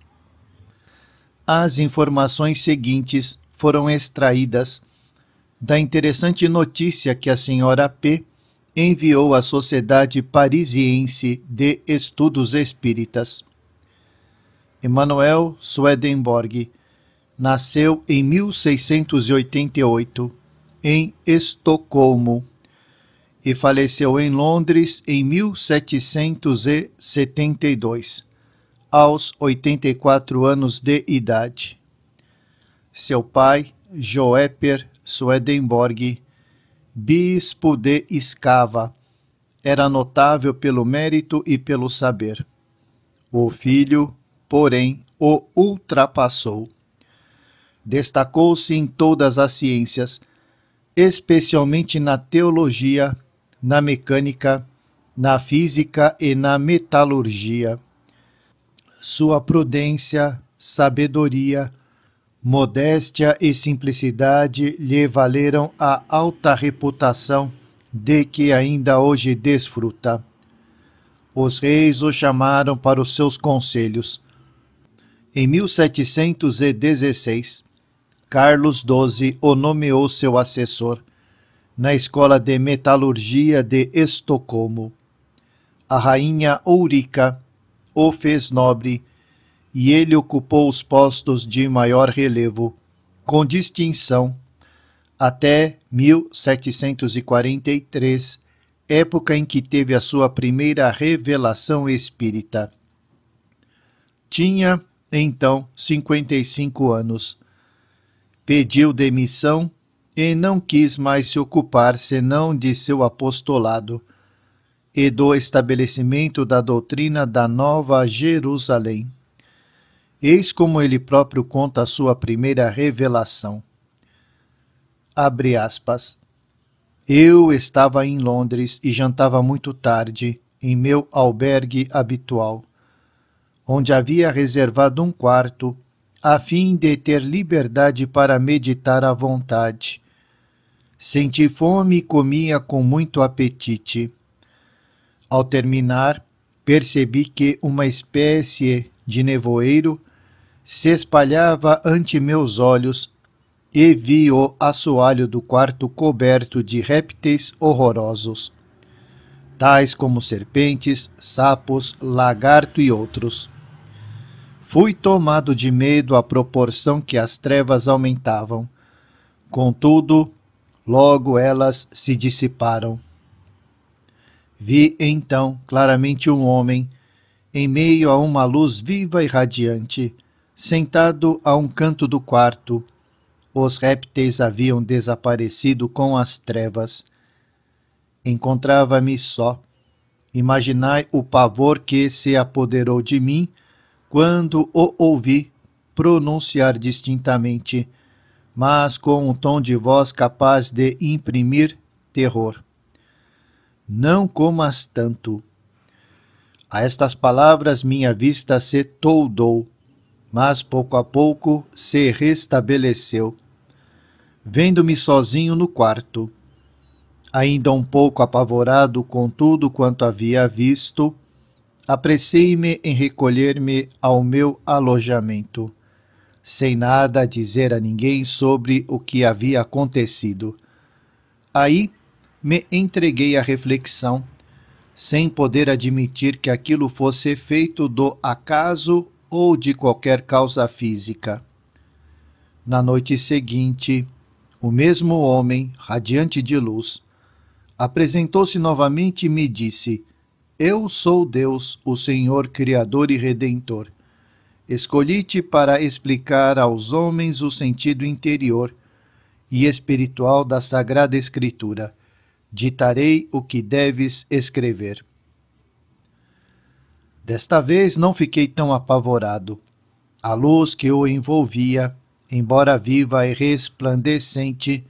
As informações seguintes foram extraídas da interessante notícia que a senhora P enviou à Sociedade Parisiense de Estudos Espíritas. Emanuel Swedenborg nasceu em 1688 em Estocolmo e faleceu em Londres em 1772, aos 84 anos de idade. Seu pai, Joeper Swedenborg, bispo de Escava, era notável pelo mérito e pelo saber. O filho, porém, o ultrapassou. Destacou-se em todas as ciências, especialmente na teologia, na mecânica, na física e na metalurgia. Sua prudência, sabedoria, Modéstia e simplicidade lhe valeram a alta reputação de que ainda hoje desfruta. Os reis o chamaram para os seus conselhos. Em 1716, Carlos XII o nomeou seu assessor na Escola de Metalurgia de Estocolmo. A rainha Ourica o fez nobre e ele ocupou os postos de maior relevo, com distinção, até 1743, época em que teve a sua primeira revelação espírita. Tinha, então, 55 anos. Pediu demissão e não quis mais se ocupar senão de seu apostolado e do estabelecimento da doutrina da Nova Jerusalém. Eis como ele próprio conta a sua primeira revelação. Abre aspas. Eu estava em Londres e jantava muito tarde, em meu albergue habitual, onde havia reservado um quarto, a fim de ter liberdade para meditar à vontade. Senti fome e comia com muito apetite. Ao terminar, percebi que uma espécie de nevoeiro se espalhava ante meus olhos e vi o assoalho do quarto coberto de répteis horrorosos, tais como serpentes, sapos, lagarto e outros. Fui tomado de medo à proporção que as trevas aumentavam. Contudo, logo elas se dissiparam. Vi então claramente um homem, em meio a uma luz viva e radiante, Sentado a um canto do quarto, os répteis haviam desaparecido com as trevas. Encontrava-me só. Imaginai o pavor que se apoderou de mim quando o ouvi pronunciar distintamente, mas com um tom de voz capaz de imprimir terror. Não comas tanto. A estas palavras minha vista se toldou mas pouco a pouco se restabeleceu. Vendo-me sozinho no quarto, ainda um pouco apavorado com tudo quanto havia visto, apressei-me em recolher-me ao meu alojamento, sem nada dizer a ninguém sobre o que havia acontecido. Aí me entreguei à reflexão, sem poder admitir que aquilo fosse feito do acaso ou de qualquer causa física. Na noite seguinte, o mesmo homem, radiante de luz, apresentou-se novamente e me disse: Eu sou Deus, o Senhor Criador e Redentor. Escolhi-te para explicar aos homens o sentido interior e espiritual da Sagrada Escritura. Ditarei o que deves escrever. Desta vez não fiquei tão apavorado. A luz que o envolvia, embora viva e resplandecente,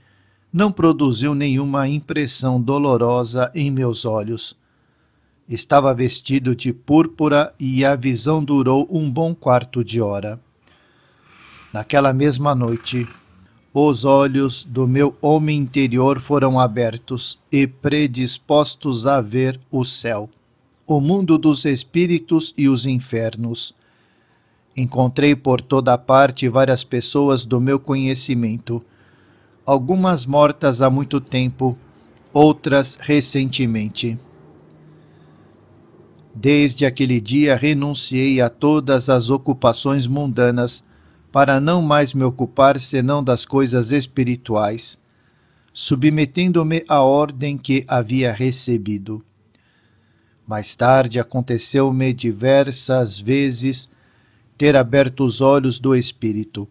não produziu nenhuma impressão dolorosa em meus olhos. Estava vestido de púrpura e a visão durou um bom quarto de hora. Naquela mesma noite, os olhos do meu homem interior foram abertos e predispostos a ver o céu o mundo dos espíritos e os infernos. Encontrei por toda parte várias pessoas do meu conhecimento, algumas mortas há muito tempo, outras recentemente. Desde aquele dia renunciei a todas as ocupações mundanas para não mais me ocupar senão das coisas espirituais, submetendo-me à ordem que havia recebido. Mais tarde aconteceu-me diversas vezes ter aberto os olhos do espírito,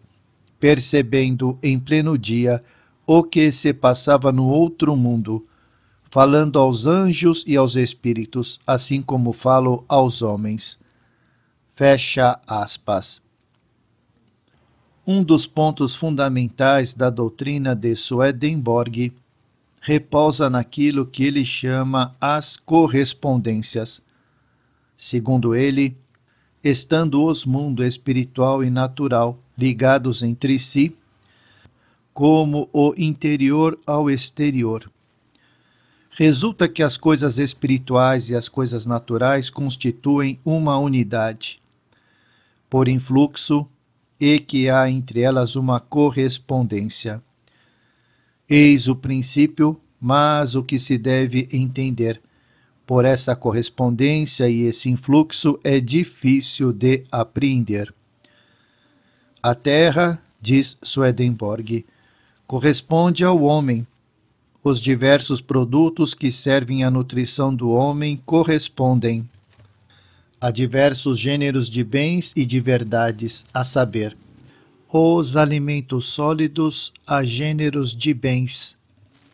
percebendo em pleno dia o que se passava no outro mundo, falando aos anjos e aos espíritos, assim como falo aos homens. Fecha aspas. Um dos pontos fundamentais da doutrina de Swedenborg repousa naquilo que ele chama as correspondências. Segundo ele, estando os mundo espiritual e natural ligados entre si, como o interior ao exterior. Resulta que as coisas espirituais e as coisas naturais constituem uma unidade, por influxo, e que há entre elas uma correspondência. Eis o princípio, mas o que se deve entender por essa correspondência e esse influxo é difícil de apreender. A terra, diz Swedenborg, corresponde ao homem. Os diversos produtos que servem à nutrição do homem correspondem a diversos gêneros de bens e de verdades, a saber, os alimentos sólidos a gêneros de bens,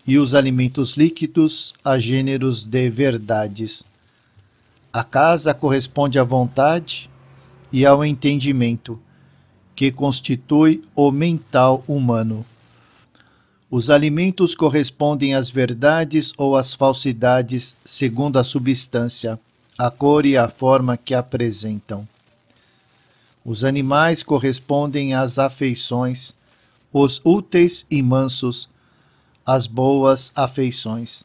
e os alimentos líquidos a gêneros de verdades. A casa corresponde à vontade e ao entendimento, que constitui o mental humano. Os alimentos correspondem às verdades ou às falsidades, segundo a substância, a cor e a forma que apresentam. Os animais correspondem às afeições, os úteis e mansos, às boas afeições,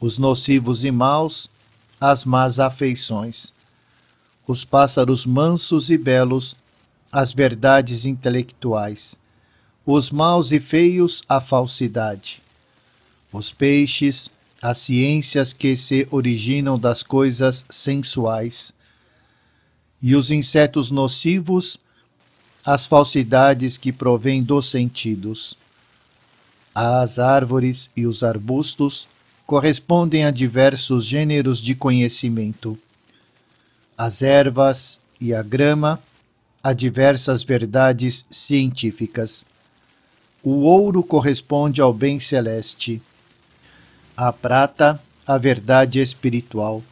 os nocivos e maus, às más afeições, os pássaros mansos e belos, às verdades intelectuais, os maus e feios, à falsidade, os peixes, às ciências que se originam das coisas sensuais, e os insetos nocivos, as falsidades que provêm dos sentidos. As árvores e os arbustos correspondem a diversos gêneros de conhecimento. As ervas e a grama a diversas verdades científicas. O ouro corresponde ao bem celeste, a prata, a verdade espiritual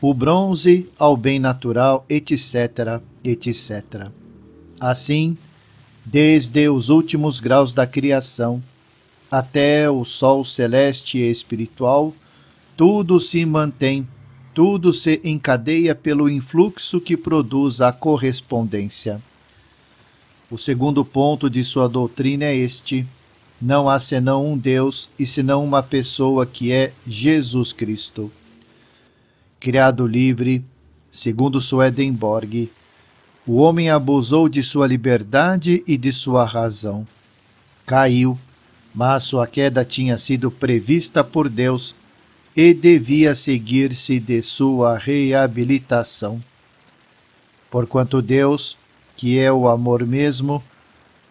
o bronze ao bem natural, etc., etc. Assim, desde os últimos graus da criação até o sol celeste e espiritual, tudo se mantém, tudo se encadeia pelo influxo que produz a correspondência. O segundo ponto de sua doutrina é este: não há senão um Deus e senão uma pessoa que é Jesus Cristo. Criado livre, segundo Swedenborg, o homem abusou de sua liberdade e de sua razão. Caiu, mas sua queda tinha sido prevista por Deus e devia seguir-se de sua reabilitação. Porquanto Deus, que é o amor mesmo,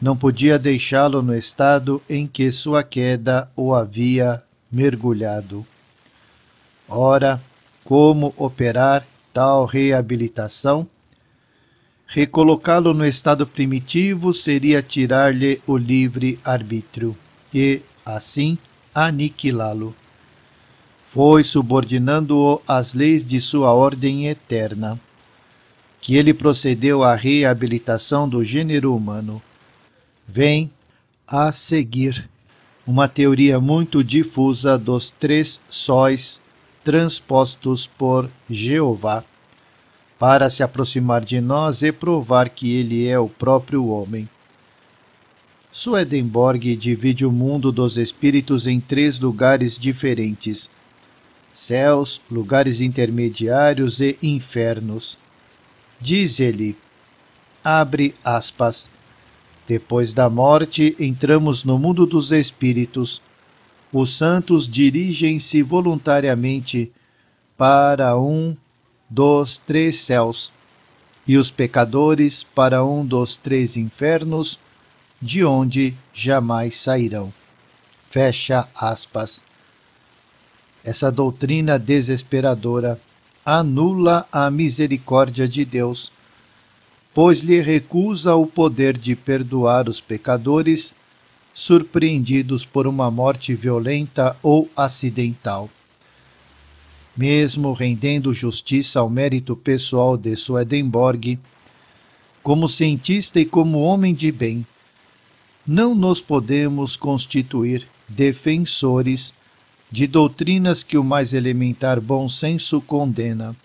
não podia deixá-lo no estado em que sua queda o havia mergulhado. Ora, como operar tal reabilitação. Recolocá-lo no estado primitivo seria tirar-lhe o livre arbítrio e, assim, aniquilá-lo. Foi subordinando-o às leis de sua ordem eterna, que ele procedeu à reabilitação do gênero humano. Vem a seguir uma teoria muito difusa dos três sóis transpostos por Jeová, para se aproximar de nós e provar que ele é o próprio homem. Swedenborg divide o mundo dos espíritos em três lugares diferentes: céus, lugares intermediários e infernos. Diz ele: abre aspas. Depois da morte, entramos no mundo dos espíritos, os santos dirigem-se voluntariamente para um dos três céus, e os pecadores para um dos três infernos, de onde jamais sairão. Fecha aspas. Essa doutrina desesperadora anula a misericórdia de Deus, pois lhe recusa o poder de perdoar os pecadores surpreendidos por uma morte violenta ou acidental. Mesmo rendendo justiça ao mérito pessoal de Swedenborg, como cientista e como homem de bem, não nos podemos constituir defensores de doutrinas que o mais elementar bom senso condena.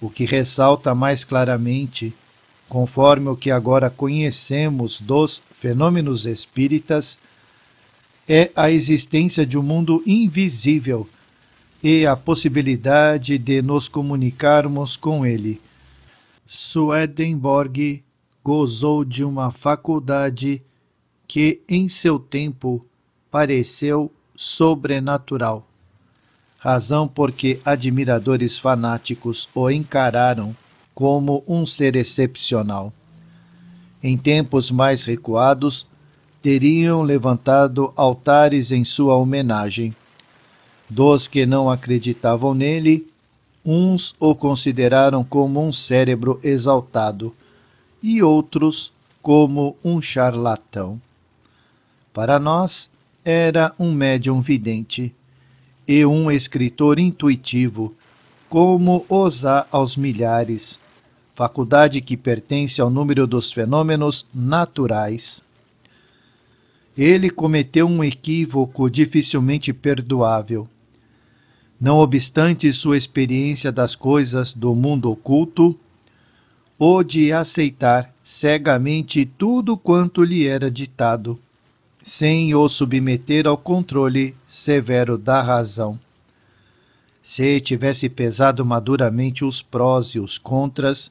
O que ressalta mais claramente conforme o que agora conhecemos dos fenômenos espíritas, é a existência de um mundo invisível e a possibilidade de nos comunicarmos com ele. Swedenborg gozou de uma faculdade que, em seu tempo, pareceu sobrenatural. Razão porque admiradores fanáticos o encararam como um ser excepcional. Em tempos mais recuados, teriam levantado altares em sua homenagem. Dos que não acreditavam nele, uns o consideraram como um cérebro exaltado e outros como um charlatão. Para nós, era um médium vidente e um escritor intuitivo, como os há aos milhares faculdade que pertence ao número dos fenômenos naturais. Ele cometeu um equívoco dificilmente perdoável. Não obstante sua experiência das coisas do mundo oculto, ou de aceitar cegamente tudo quanto lhe era ditado, sem o submeter ao controle severo da razão. Se tivesse pesado maduramente os prós e os contras,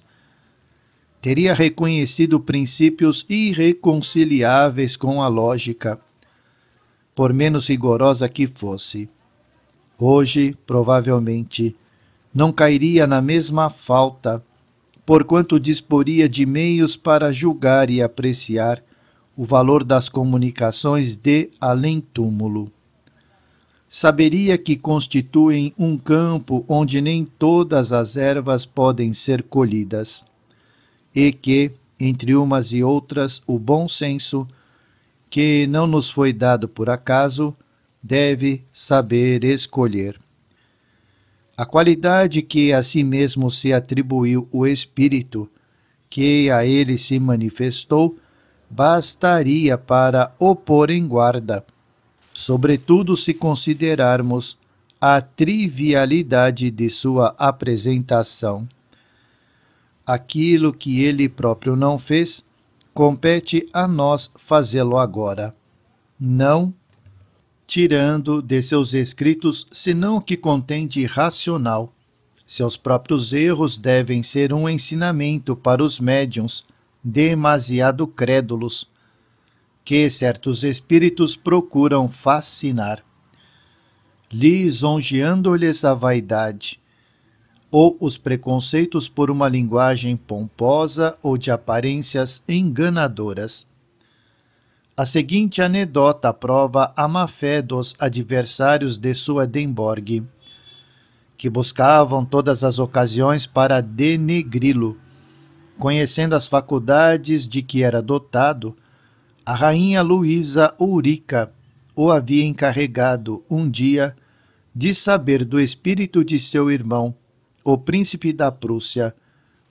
teria reconhecido princípios irreconciliáveis com a lógica, por menos rigorosa que fosse. Hoje, provavelmente, não cairia na mesma falta, porquanto disporia de meios para julgar e apreciar o valor das comunicações de além-túmulo. Saberia que constituem um campo onde nem todas as ervas podem ser colhidas e que, entre umas e outras, o bom senso, que não nos foi dado por acaso, deve saber escolher. A qualidade que a si mesmo se atribuiu o Espírito, que a ele se manifestou, bastaria para o pôr em guarda, sobretudo se considerarmos a trivialidade de sua apresentação. Aquilo que ele próprio não fez, compete a nós fazê-lo agora. Não tirando de seus escritos senão o que contém de racional. Seus próprios erros devem ser um ensinamento para os médiuns demasiado crédulos, que certos espíritos procuram fascinar, lisonjeando-lhes a vaidade, ou os preconceitos por uma linguagem pomposa ou de aparências enganadoras. A seguinte anedota prova a má-fé dos adversários de Swedenborg, que buscavam todas as ocasiões para denegri-lo. Conhecendo as faculdades de que era dotado, a rainha Luísa Ourica o havia encarregado, um dia, de saber do espírito de seu irmão, o príncipe da Prússia,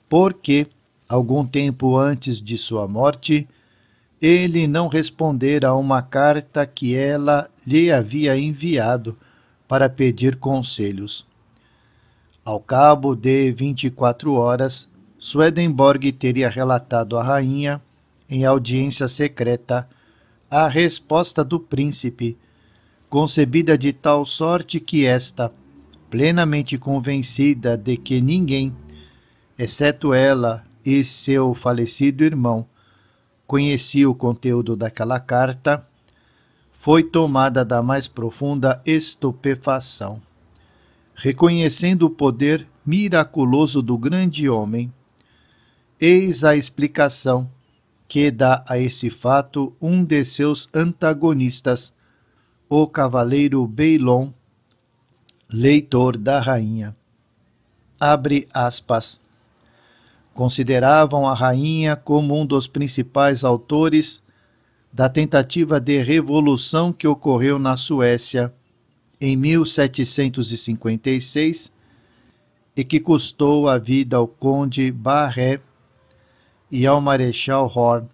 porque, algum tempo antes de sua morte, ele não respondera a uma carta que ela lhe havia enviado para pedir conselhos. Ao cabo de vinte e quatro horas, Swedenborg teria relatado à rainha, em audiência secreta, a resposta do príncipe, concebida de tal sorte que esta, plenamente convencida de que ninguém, exceto ela e seu falecido irmão, conhecia o conteúdo daquela carta, foi tomada da mais profunda estupefação. Reconhecendo o poder miraculoso do grande homem, eis a explicação que dá a esse fato um de seus antagonistas, o cavaleiro Beilon leitor da rainha. Abre aspas. Consideravam a rainha como um dos principais autores da tentativa de revolução que ocorreu na Suécia em 1756 e que custou a vida ao conde Barré e ao marechal Horn.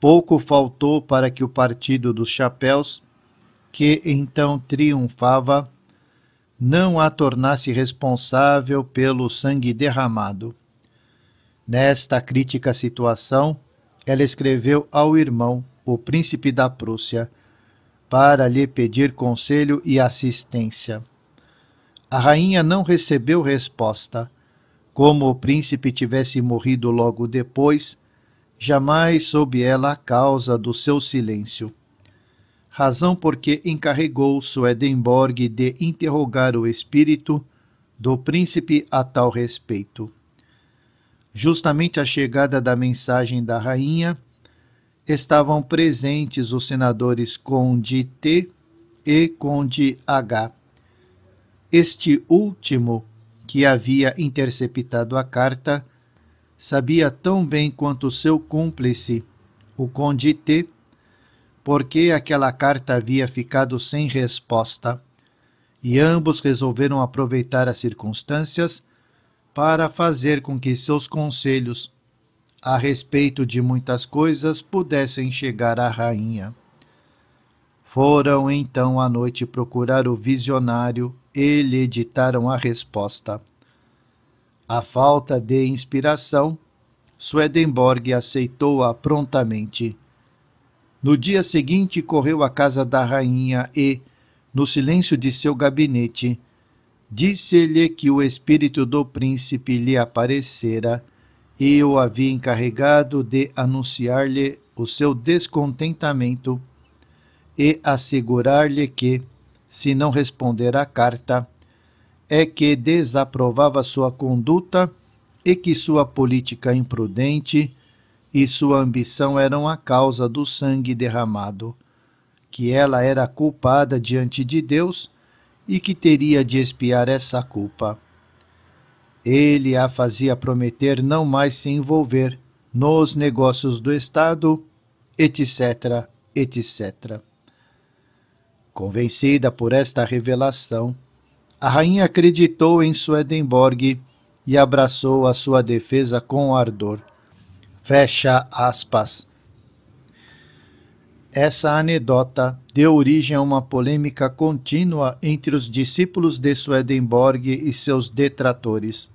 Pouco faltou para que o Partido dos Chapéus, que então triunfava, não a tornasse responsável pelo sangue derramado. Nesta crítica situação, ela escreveu ao irmão, o príncipe da Prússia, para lhe pedir conselho e assistência. A rainha não recebeu resposta. Como o príncipe tivesse morrido logo depois, jamais soube ela a causa do seu silêncio razão porque encarregou Swedenborg de interrogar o espírito do príncipe a tal respeito. Justamente à chegada da mensagem da rainha, estavam presentes os senadores Conde T e Conde H. Este último, que havia interceptado a carta, sabia tão bem quanto seu cúmplice, o Conde T, por que aquela carta havia ficado sem resposta, e ambos resolveram aproveitar as circunstâncias para fazer com que seus conselhos a respeito de muitas coisas pudessem chegar à rainha. Foram então à noite procurar o visionário e lhe ditaram a resposta. A falta de inspiração, Swedenborg aceitou-a prontamente no dia seguinte, correu à casa da rainha e, no silêncio de seu gabinete, disse-lhe que o espírito do príncipe lhe aparecera e o havia encarregado de anunciar-lhe o seu descontentamento e assegurar-lhe que, se não responder à carta, é que desaprovava sua conduta e que sua política imprudente e sua ambição eram a causa do sangue derramado, que ela era culpada diante de Deus e que teria de expiar essa culpa. Ele a fazia prometer não mais se envolver nos negócios do Estado, etc., etc. Convencida por esta revelação, a rainha acreditou em Swedenborg e abraçou a sua defesa com ardor Fecha aspas. Essa anedota deu origem a uma polêmica contínua entre os discípulos de Swedenborg e seus detratores.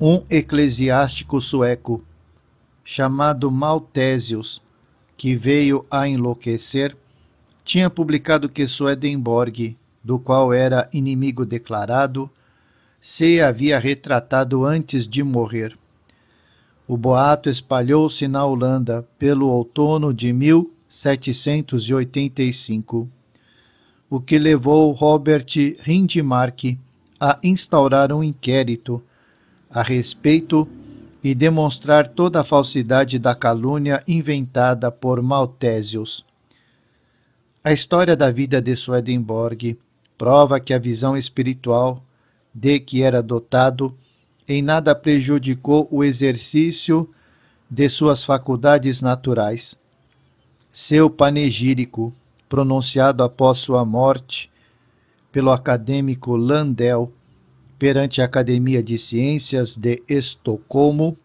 Um eclesiástico sueco, chamado Maltésios, que veio a enlouquecer, tinha publicado que Swedenborg, do qual era inimigo declarado, se havia retratado antes de morrer. O boato espalhou-se na Holanda pelo outono de 1785, o que levou Robert Rindmark a instaurar um inquérito a respeito e demonstrar toda a falsidade da calúnia inventada por Maltesius. A história da vida de Swedenborg prova que a visão espiritual de que era dotado em nada prejudicou o exercício de suas faculdades naturais. Seu panegírico, pronunciado após sua morte pelo acadêmico Landel perante a Academia de Ciências de Estocolmo,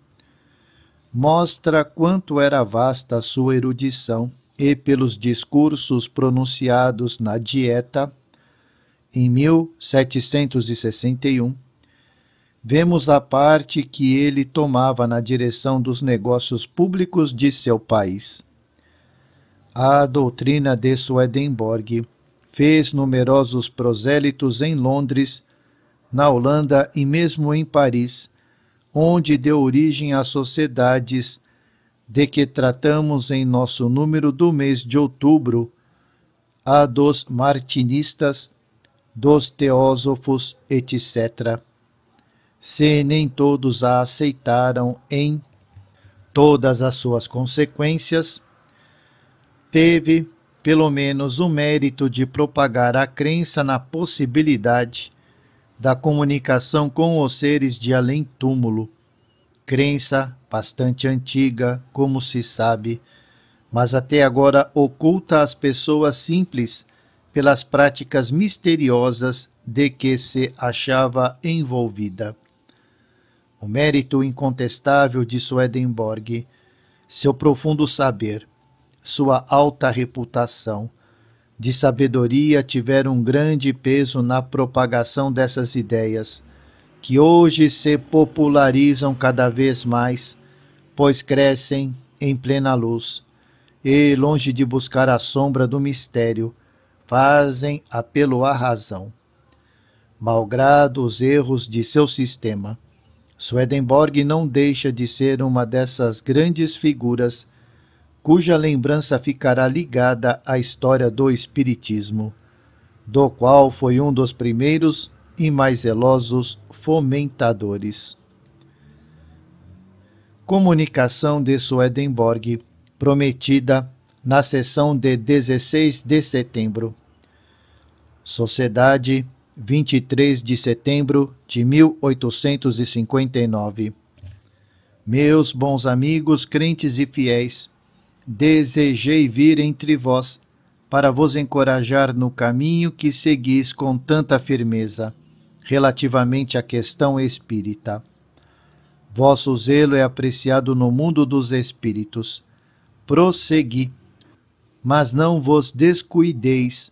mostra quanto era vasta a sua erudição e pelos discursos pronunciados na Dieta em 1761 vemos a parte que ele tomava na direção dos negócios públicos de seu país. A doutrina de Swedenborg fez numerosos prosélitos em Londres, na Holanda e mesmo em Paris, onde deu origem às sociedades de que tratamos em nosso número do mês de outubro, a dos martinistas, dos teósofos, etc se nem todos a aceitaram em todas as suas consequências, teve pelo menos o mérito de propagar a crença na possibilidade da comunicação com os seres de além-túmulo, crença bastante antiga, como se sabe, mas até agora oculta às pessoas simples pelas práticas misteriosas de que se achava envolvida o mérito incontestável de Swedenborg, seu profundo saber, sua alta reputação de sabedoria tiveram um grande peso na propagação dessas ideias, que hoje se popularizam cada vez mais, pois crescem em plena luz e, longe de buscar a sombra do mistério, fazem apelo à razão, malgrado os erros de seu sistema Swedenborg não deixa de ser uma dessas grandes figuras cuja lembrança ficará ligada à história do Espiritismo, do qual foi um dos primeiros e mais zelosos fomentadores. Comunicação de Swedenborg, prometida na sessão de 16 de setembro. Sociedade 23 de setembro de 1859. Meus bons amigos, crentes e fiéis, desejei vir entre vós para vos encorajar no caminho que seguis com tanta firmeza relativamente à questão espírita. Vosso zelo é apreciado no mundo dos espíritos. Prossegui, mas não vos descuideis,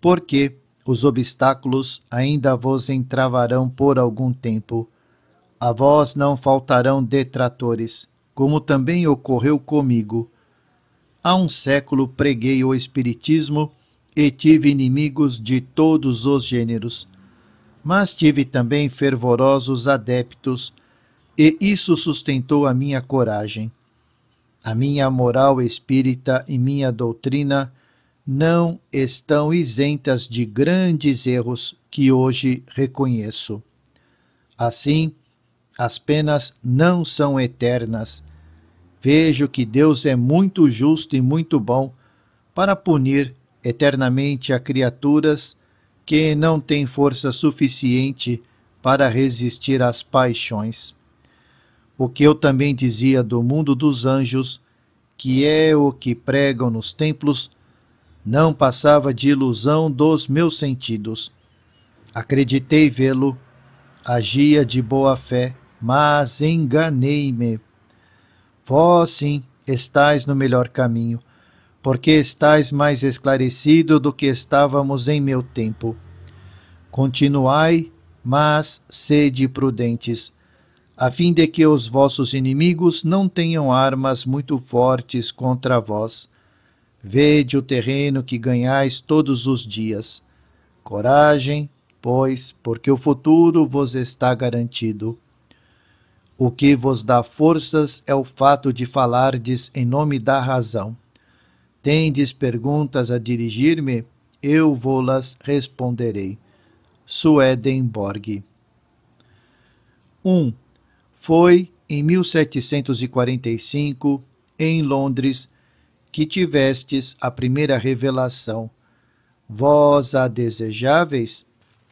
porque os obstáculos ainda vos entravarão por algum tempo. A vós não faltarão detratores, como também ocorreu comigo. Há um século preguei o Espiritismo e tive inimigos de todos os gêneros. Mas tive também fervorosos adeptos, e isso sustentou a minha coragem. A minha moral espírita e minha doutrina não estão isentas de grandes erros que hoje reconheço. Assim, as penas não são eternas. Vejo que Deus é muito justo e muito bom para punir eternamente a criaturas que não têm força suficiente para resistir às paixões. O que eu também dizia do mundo dos anjos, que é o que pregam nos templos não passava de ilusão dos meus sentidos. Acreditei vê-lo, agia de boa fé, mas enganei-me. Vós, sim, estáis no melhor caminho, porque estáis mais esclarecido do que estávamos em meu tempo. Continuai, mas sede prudentes, a fim de que os vossos inimigos não tenham armas muito fortes contra vós Vede o terreno que ganhais todos os dias. Coragem, pois, porque o futuro vos está garantido. O que vos dá forças é o fato de falardes em nome da razão. Tendes perguntas a dirigir-me, eu vou-las responderei. Suedenborg 1. Um, foi em 1745, em Londres, que tivestes a primeira revelação. Vós a desejáveis?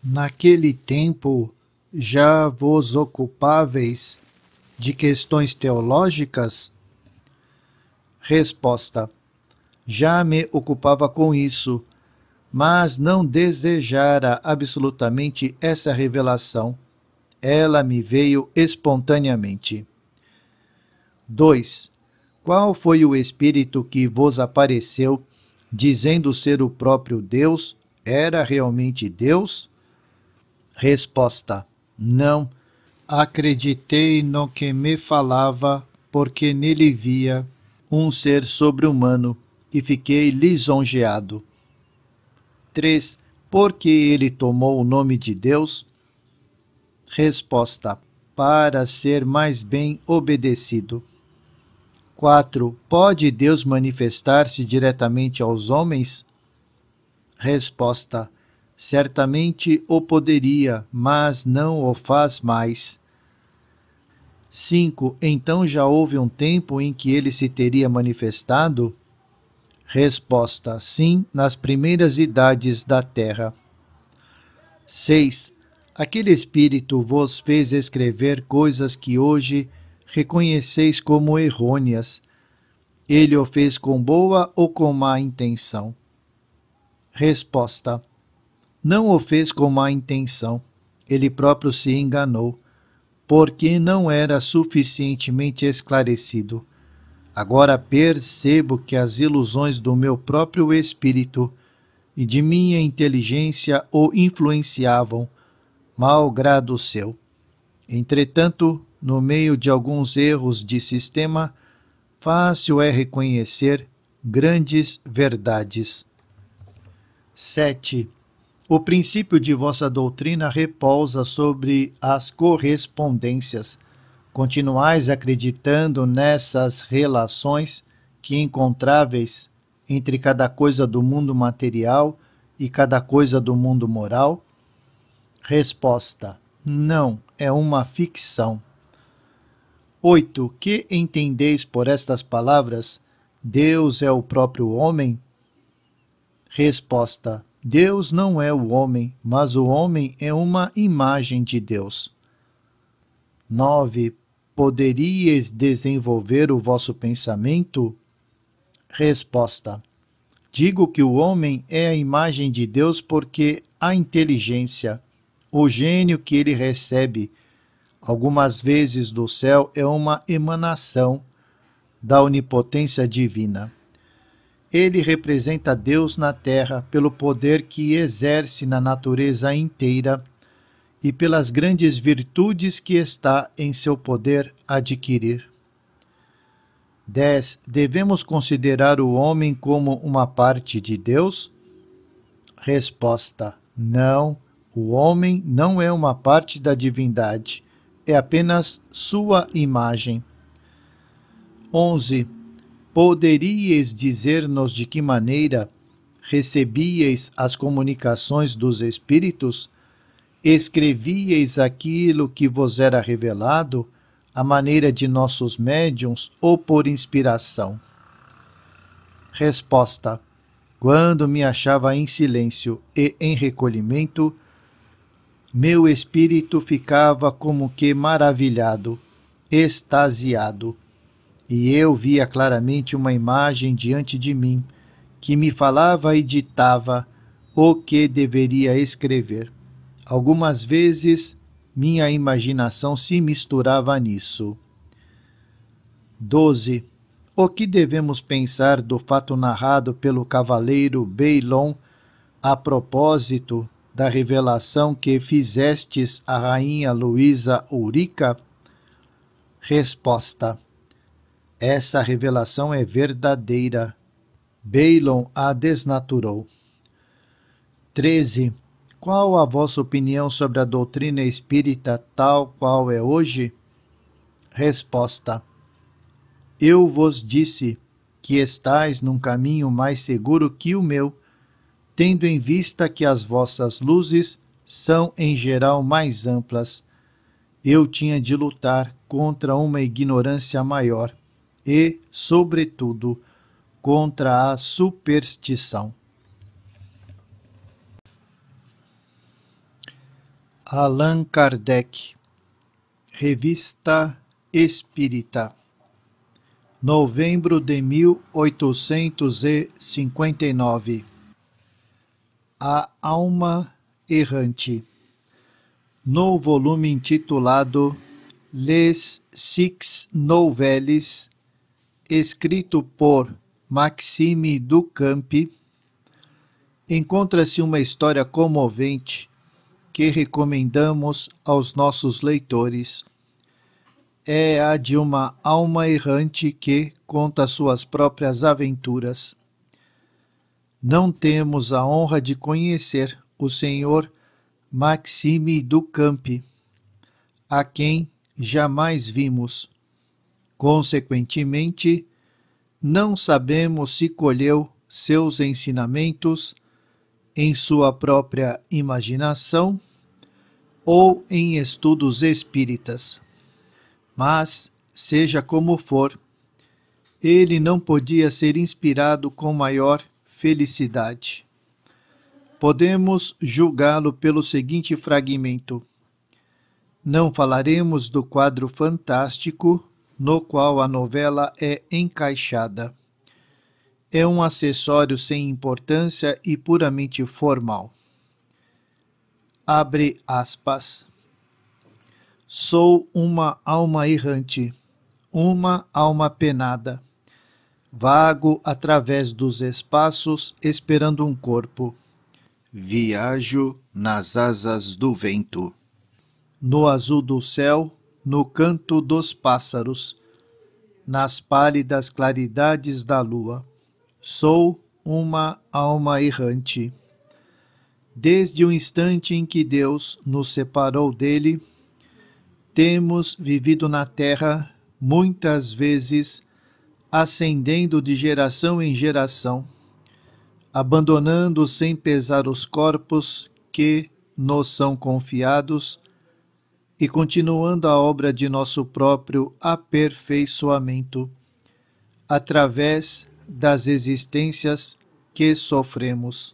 Naquele tempo já vos ocupáveis de questões teológicas? Resposta: Já me ocupava com isso, mas não desejara absolutamente essa revelação. Ela me veio espontaneamente. 2. Qual foi o Espírito que vos apareceu, dizendo ser o próprio Deus? Era realmente Deus? Resposta: Não. Acreditei no que me falava, porque nele via um ser sobre-humano, e fiquei lisonjeado. 3. Por que ele tomou o nome de Deus? Resposta: Para ser mais bem obedecido. 4. Pode Deus manifestar-se diretamente aos homens? Resposta: Certamente o poderia, mas não o faz mais. 5. Então já houve um tempo em que ele se teria manifestado? Resposta: Sim, nas primeiras idades da terra. 6. Aquele Espírito vos fez escrever coisas que hoje reconheceis como errôneas. Ele o fez com boa ou com má intenção? Resposta: Não o fez com má intenção. Ele próprio se enganou, porque não era suficientemente esclarecido. Agora percebo que as ilusões do meu próprio espírito e de minha inteligência o influenciavam, malgrado seu. Entretanto, no meio de alguns erros de sistema, fácil é reconhecer grandes verdades. 7. O princípio de vossa doutrina repousa sobre as correspondências. Continuais acreditando nessas relações que encontráveis entre cada coisa do mundo material e cada coisa do mundo moral? Resposta: Não, é uma ficção. 8. Que entendeis por estas palavras? Deus é o próprio homem? Resposta: Deus não é o homem, mas o homem é uma imagem de Deus. 9. Poderíeis desenvolver o vosso pensamento? Resposta: Digo que o homem é a imagem de Deus porque a inteligência, o gênio que ele recebe, algumas vezes do céu, é uma emanação da onipotência divina. Ele representa Deus na terra pelo poder que exerce na natureza inteira e pelas grandes virtudes que está em seu poder adquirir. 10. Devemos considerar o homem como uma parte de Deus? Resposta: Não, o homem não é uma parte da divindade é apenas sua imagem. 11. Poderíeis dizer-nos de que maneira recebíeis as comunicações dos Espíritos? Escrevíeis aquilo que vos era revelado, à maneira de nossos médiums ou por inspiração? Resposta: Quando me achava em silêncio e em recolhimento, meu espírito ficava como que maravilhado, extasiado, e eu via claramente uma imagem diante de mim, que me falava e ditava o que deveria escrever. Algumas vezes minha imaginação se misturava nisso. 12. O que devemos pensar do fato narrado pelo cavaleiro Beilon a propósito da revelação que fizestes à rainha Luísa Ourica? Resposta: Essa revelação é verdadeira. Bailon a desnaturou. 13. Qual a vossa opinião sobre a doutrina espírita tal qual é hoje? Resposta: Eu vos disse que estais num caminho mais seguro que o meu tendo em vista que as vossas luzes são em geral mais amplas. Eu tinha de lutar contra uma ignorância maior e, sobretudo, contra a superstição. Allan Kardec, Revista Espírita, novembro de 1859. A Alma Errante, no volume intitulado Les Six Nouvelles, escrito por Maxime Ducamp, encontra-se uma história comovente que recomendamos aos nossos leitores. É a de uma alma errante que conta suas próprias aventuras não temos a honra de conhecer o senhor Maxime Ducamp, a quem jamais vimos. Consequentemente, não sabemos se colheu seus ensinamentos em sua própria imaginação ou em estudos espíritas. Mas, seja como for, ele não podia ser inspirado com maior felicidade. Podemos julgá-lo pelo seguinte fragmento. Não falaremos do quadro fantástico no qual a novela é encaixada. É um acessório sem importância e puramente formal. Abre aspas. Sou uma alma errante, uma alma penada Vago através dos espaços esperando um corpo. Viajo nas asas do vento. No azul do céu, no canto dos pássaros, nas pálidas claridades da lua, sou uma alma errante. Desde o instante em que Deus nos separou dele, temos vivido na terra muitas vezes ascendendo de geração em geração, abandonando sem pesar os corpos que nos são confiados e continuando a obra de nosso próprio aperfeiçoamento através das existências que sofremos.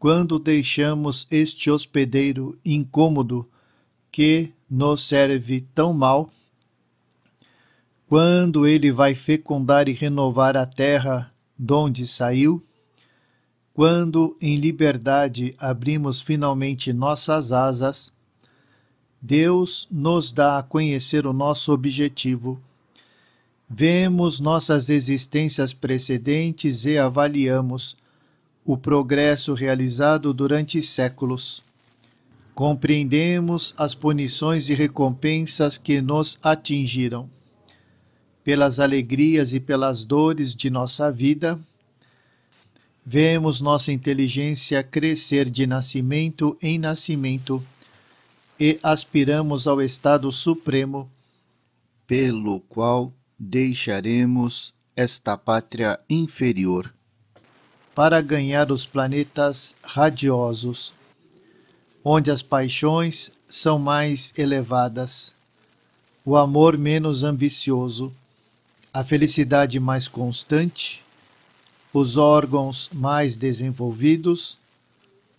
Quando deixamos este hospedeiro incômodo que nos serve tão mal, quando ele vai fecundar e renovar a terra de onde saiu, quando em liberdade abrimos finalmente nossas asas, Deus nos dá a conhecer o nosso objetivo. Vemos nossas existências precedentes e avaliamos o progresso realizado durante séculos. Compreendemos as punições e recompensas que nos atingiram pelas alegrias e pelas dores de nossa vida, vemos nossa inteligência crescer de nascimento em nascimento e aspiramos ao estado supremo, pelo qual deixaremos esta pátria inferior para ganhar os planetas radiosos, onde as paixões são mais elevadas, o amor menos ambicioso a felicidade mais constante, os órgãos mais desenvolvidos,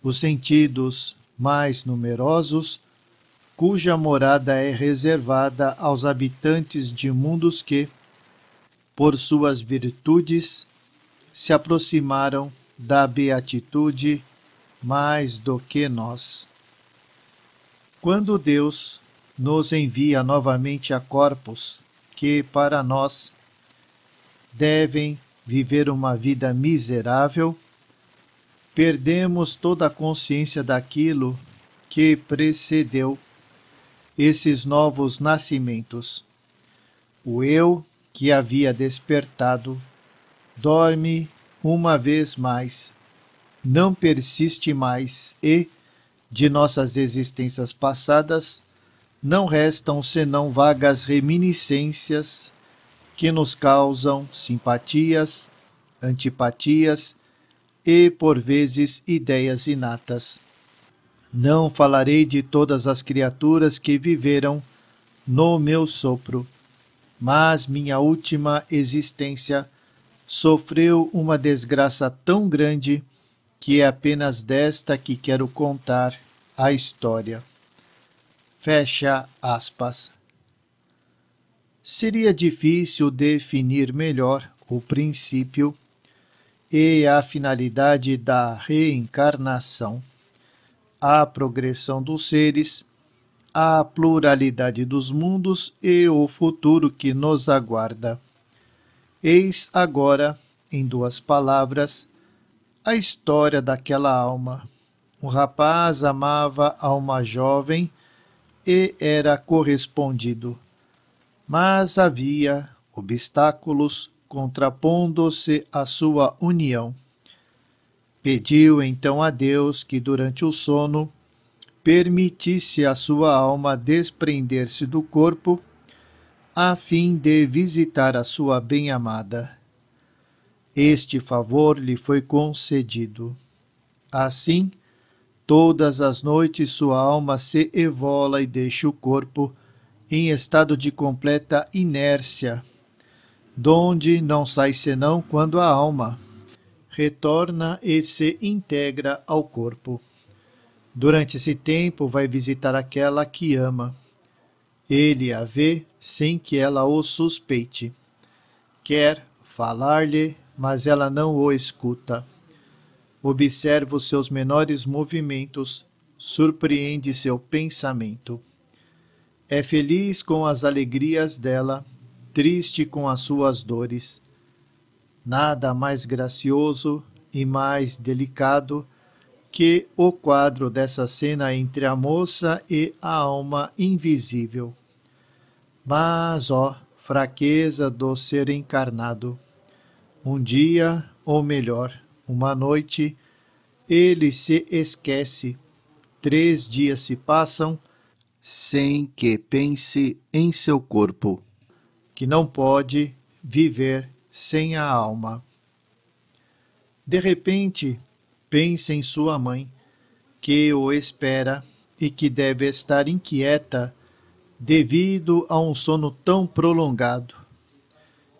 os sentidos mais numerosos, cuja morada é reservada aos habitantes de mundos que, por suas virtudes, se aproximaram da beatitude mais do que nós. Quando Deus nos envia novamente a corpos que, para nós, devem viver uma vida miserável, perdemos toda a consciência daquilo que precedeu esses novos nascimentos. O eu que havia despertado dorme uma vez mais, não persiste mais e, de nossas existências passadas, não restam senão vagas reminiscências que nos causam simpatias, antipatias e, por vezes, ideias inatas. Não falarei de todas as criaturas que viveram no meu sopro, mas minha última existência sofreu uma desgraça tão grande que é apenas desta que quero contar a história. Fecha aspas seria difícil definir melhor o princípio e a finalidade da reencarnação, a progressão dos seres, a pluralidade dos mundos e o futuro que nos aguarda. Eis agora, em duas palavras, a história daquela alma. Um rapaz amava a uma jovem e era correspondido mas havia obstáculos contrapondo-se à sua união. Pediu então a Deus que durante o sono permitisse a sua alma desprender-se do corpo, a fim de visitar a sua bem-amada. Este favor lhe foi concedido. Assim, todas as noites sua alma se evola e deixa o corpo em estado de completa inércia, donde não sai senão quando a alma retorna e se integra ao corpo. Durante esse tempo, vai visitar aquela que ama. Ele a vê sem que ela o suspeite. Quer falar-lhe, mas ela não o escuta. Observa os seus menores movimentos, surpreende seu pensamento. É feliz com as alegrias dela, triste com as suas dores. Nada mais gracioso e mais delicado que o quadro dessa cena entre a moça e a alma invisível. Mas, ó, fraqueza do ser encarnado! Um dia, ou melhor, uma noite, ele se esquece. Três dias se passam sem que pense em seu corpo, que não pode viver sem a alma. De repente, pensa em sua mãe, que o espera e que deve estar inquieta devido a um sono tão prolongado.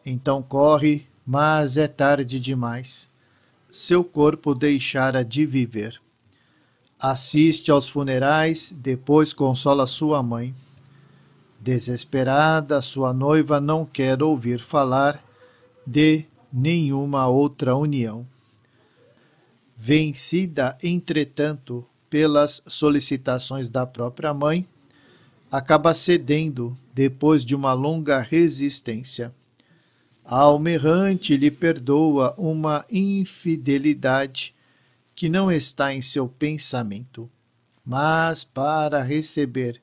Então corre, mas é tarde demais. Seu corpo deixara de viver assiste aos funerais, depois consola sua mãe. Desesperada, sua noiva não quer ouvir falar de nenhuma outra união. Vencida, entretanto, pelas solicitações da própria mãe, acaba cedendo depois de uma longa resistência. A almerrante lhe perdoa uma infidelidade que não está em seu pensamento, mas para receber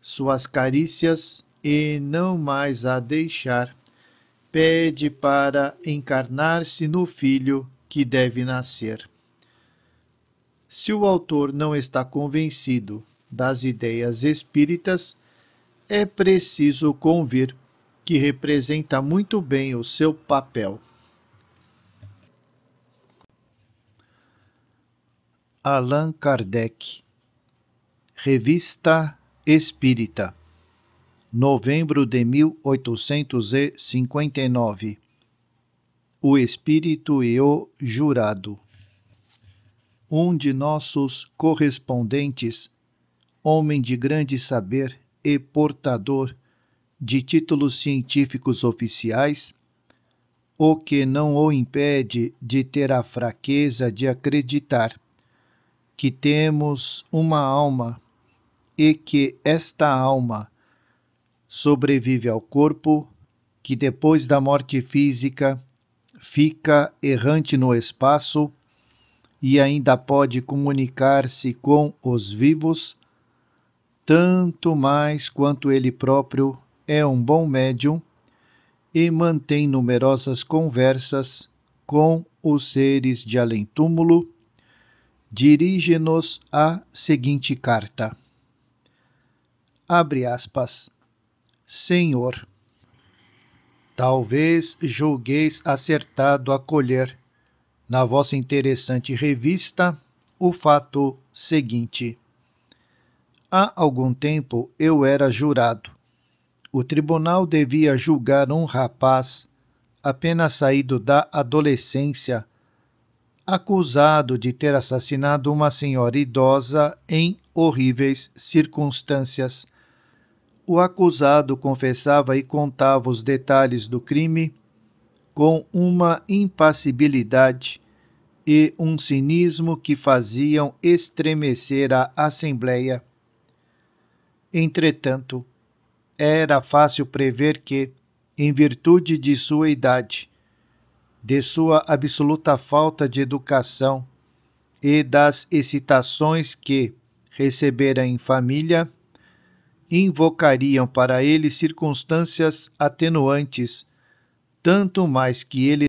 suas carícias e não mais a deixar, pede para encarnar-se no filho que deve nascer. Se o autor não está convencido das ideias espíritas, é preciso convir que representa muito bem o seu papel Allan Kardec. Revista Espírita, novembro de 1859. O Espírito e o Jurado. Um de nossos correspondentes, homem de grande saber e portador de títulos científicos oficiais, o que não o impede de ter a fraqueza de acreditar que temos uma alma e que esta alma sobrevive ao corpo, que depois da morte física fica errante no espaço e ainda pode comunicar-se com os vivos, tanto mais quanto ele próprio é um bom médium e mantém numerosas conversas com os seres de além-túmulo dirige-nos a seguinte carta. Abre aspas. Senhor, talvez julgueis acertado acolher na vossa interessante revista o fato seguinte. Há algum tempo eu era jurado. O tribunal devia julgar um rapaz apenas saído da adolescência acusado de ter assassinado uma senhora idosa em horríveis circunstâncias. O acusado confessava e contava os detalhes do crime com uma impassibilidade e um cinismo que faziam estremecer a Assembleia. Entretanto, era fácil prever que, em virtude de sua idade de sua absoluta falta de educação e das excitações que recebera em família, invocariam para ele circunstâncias atenuantes, tanto mais que ele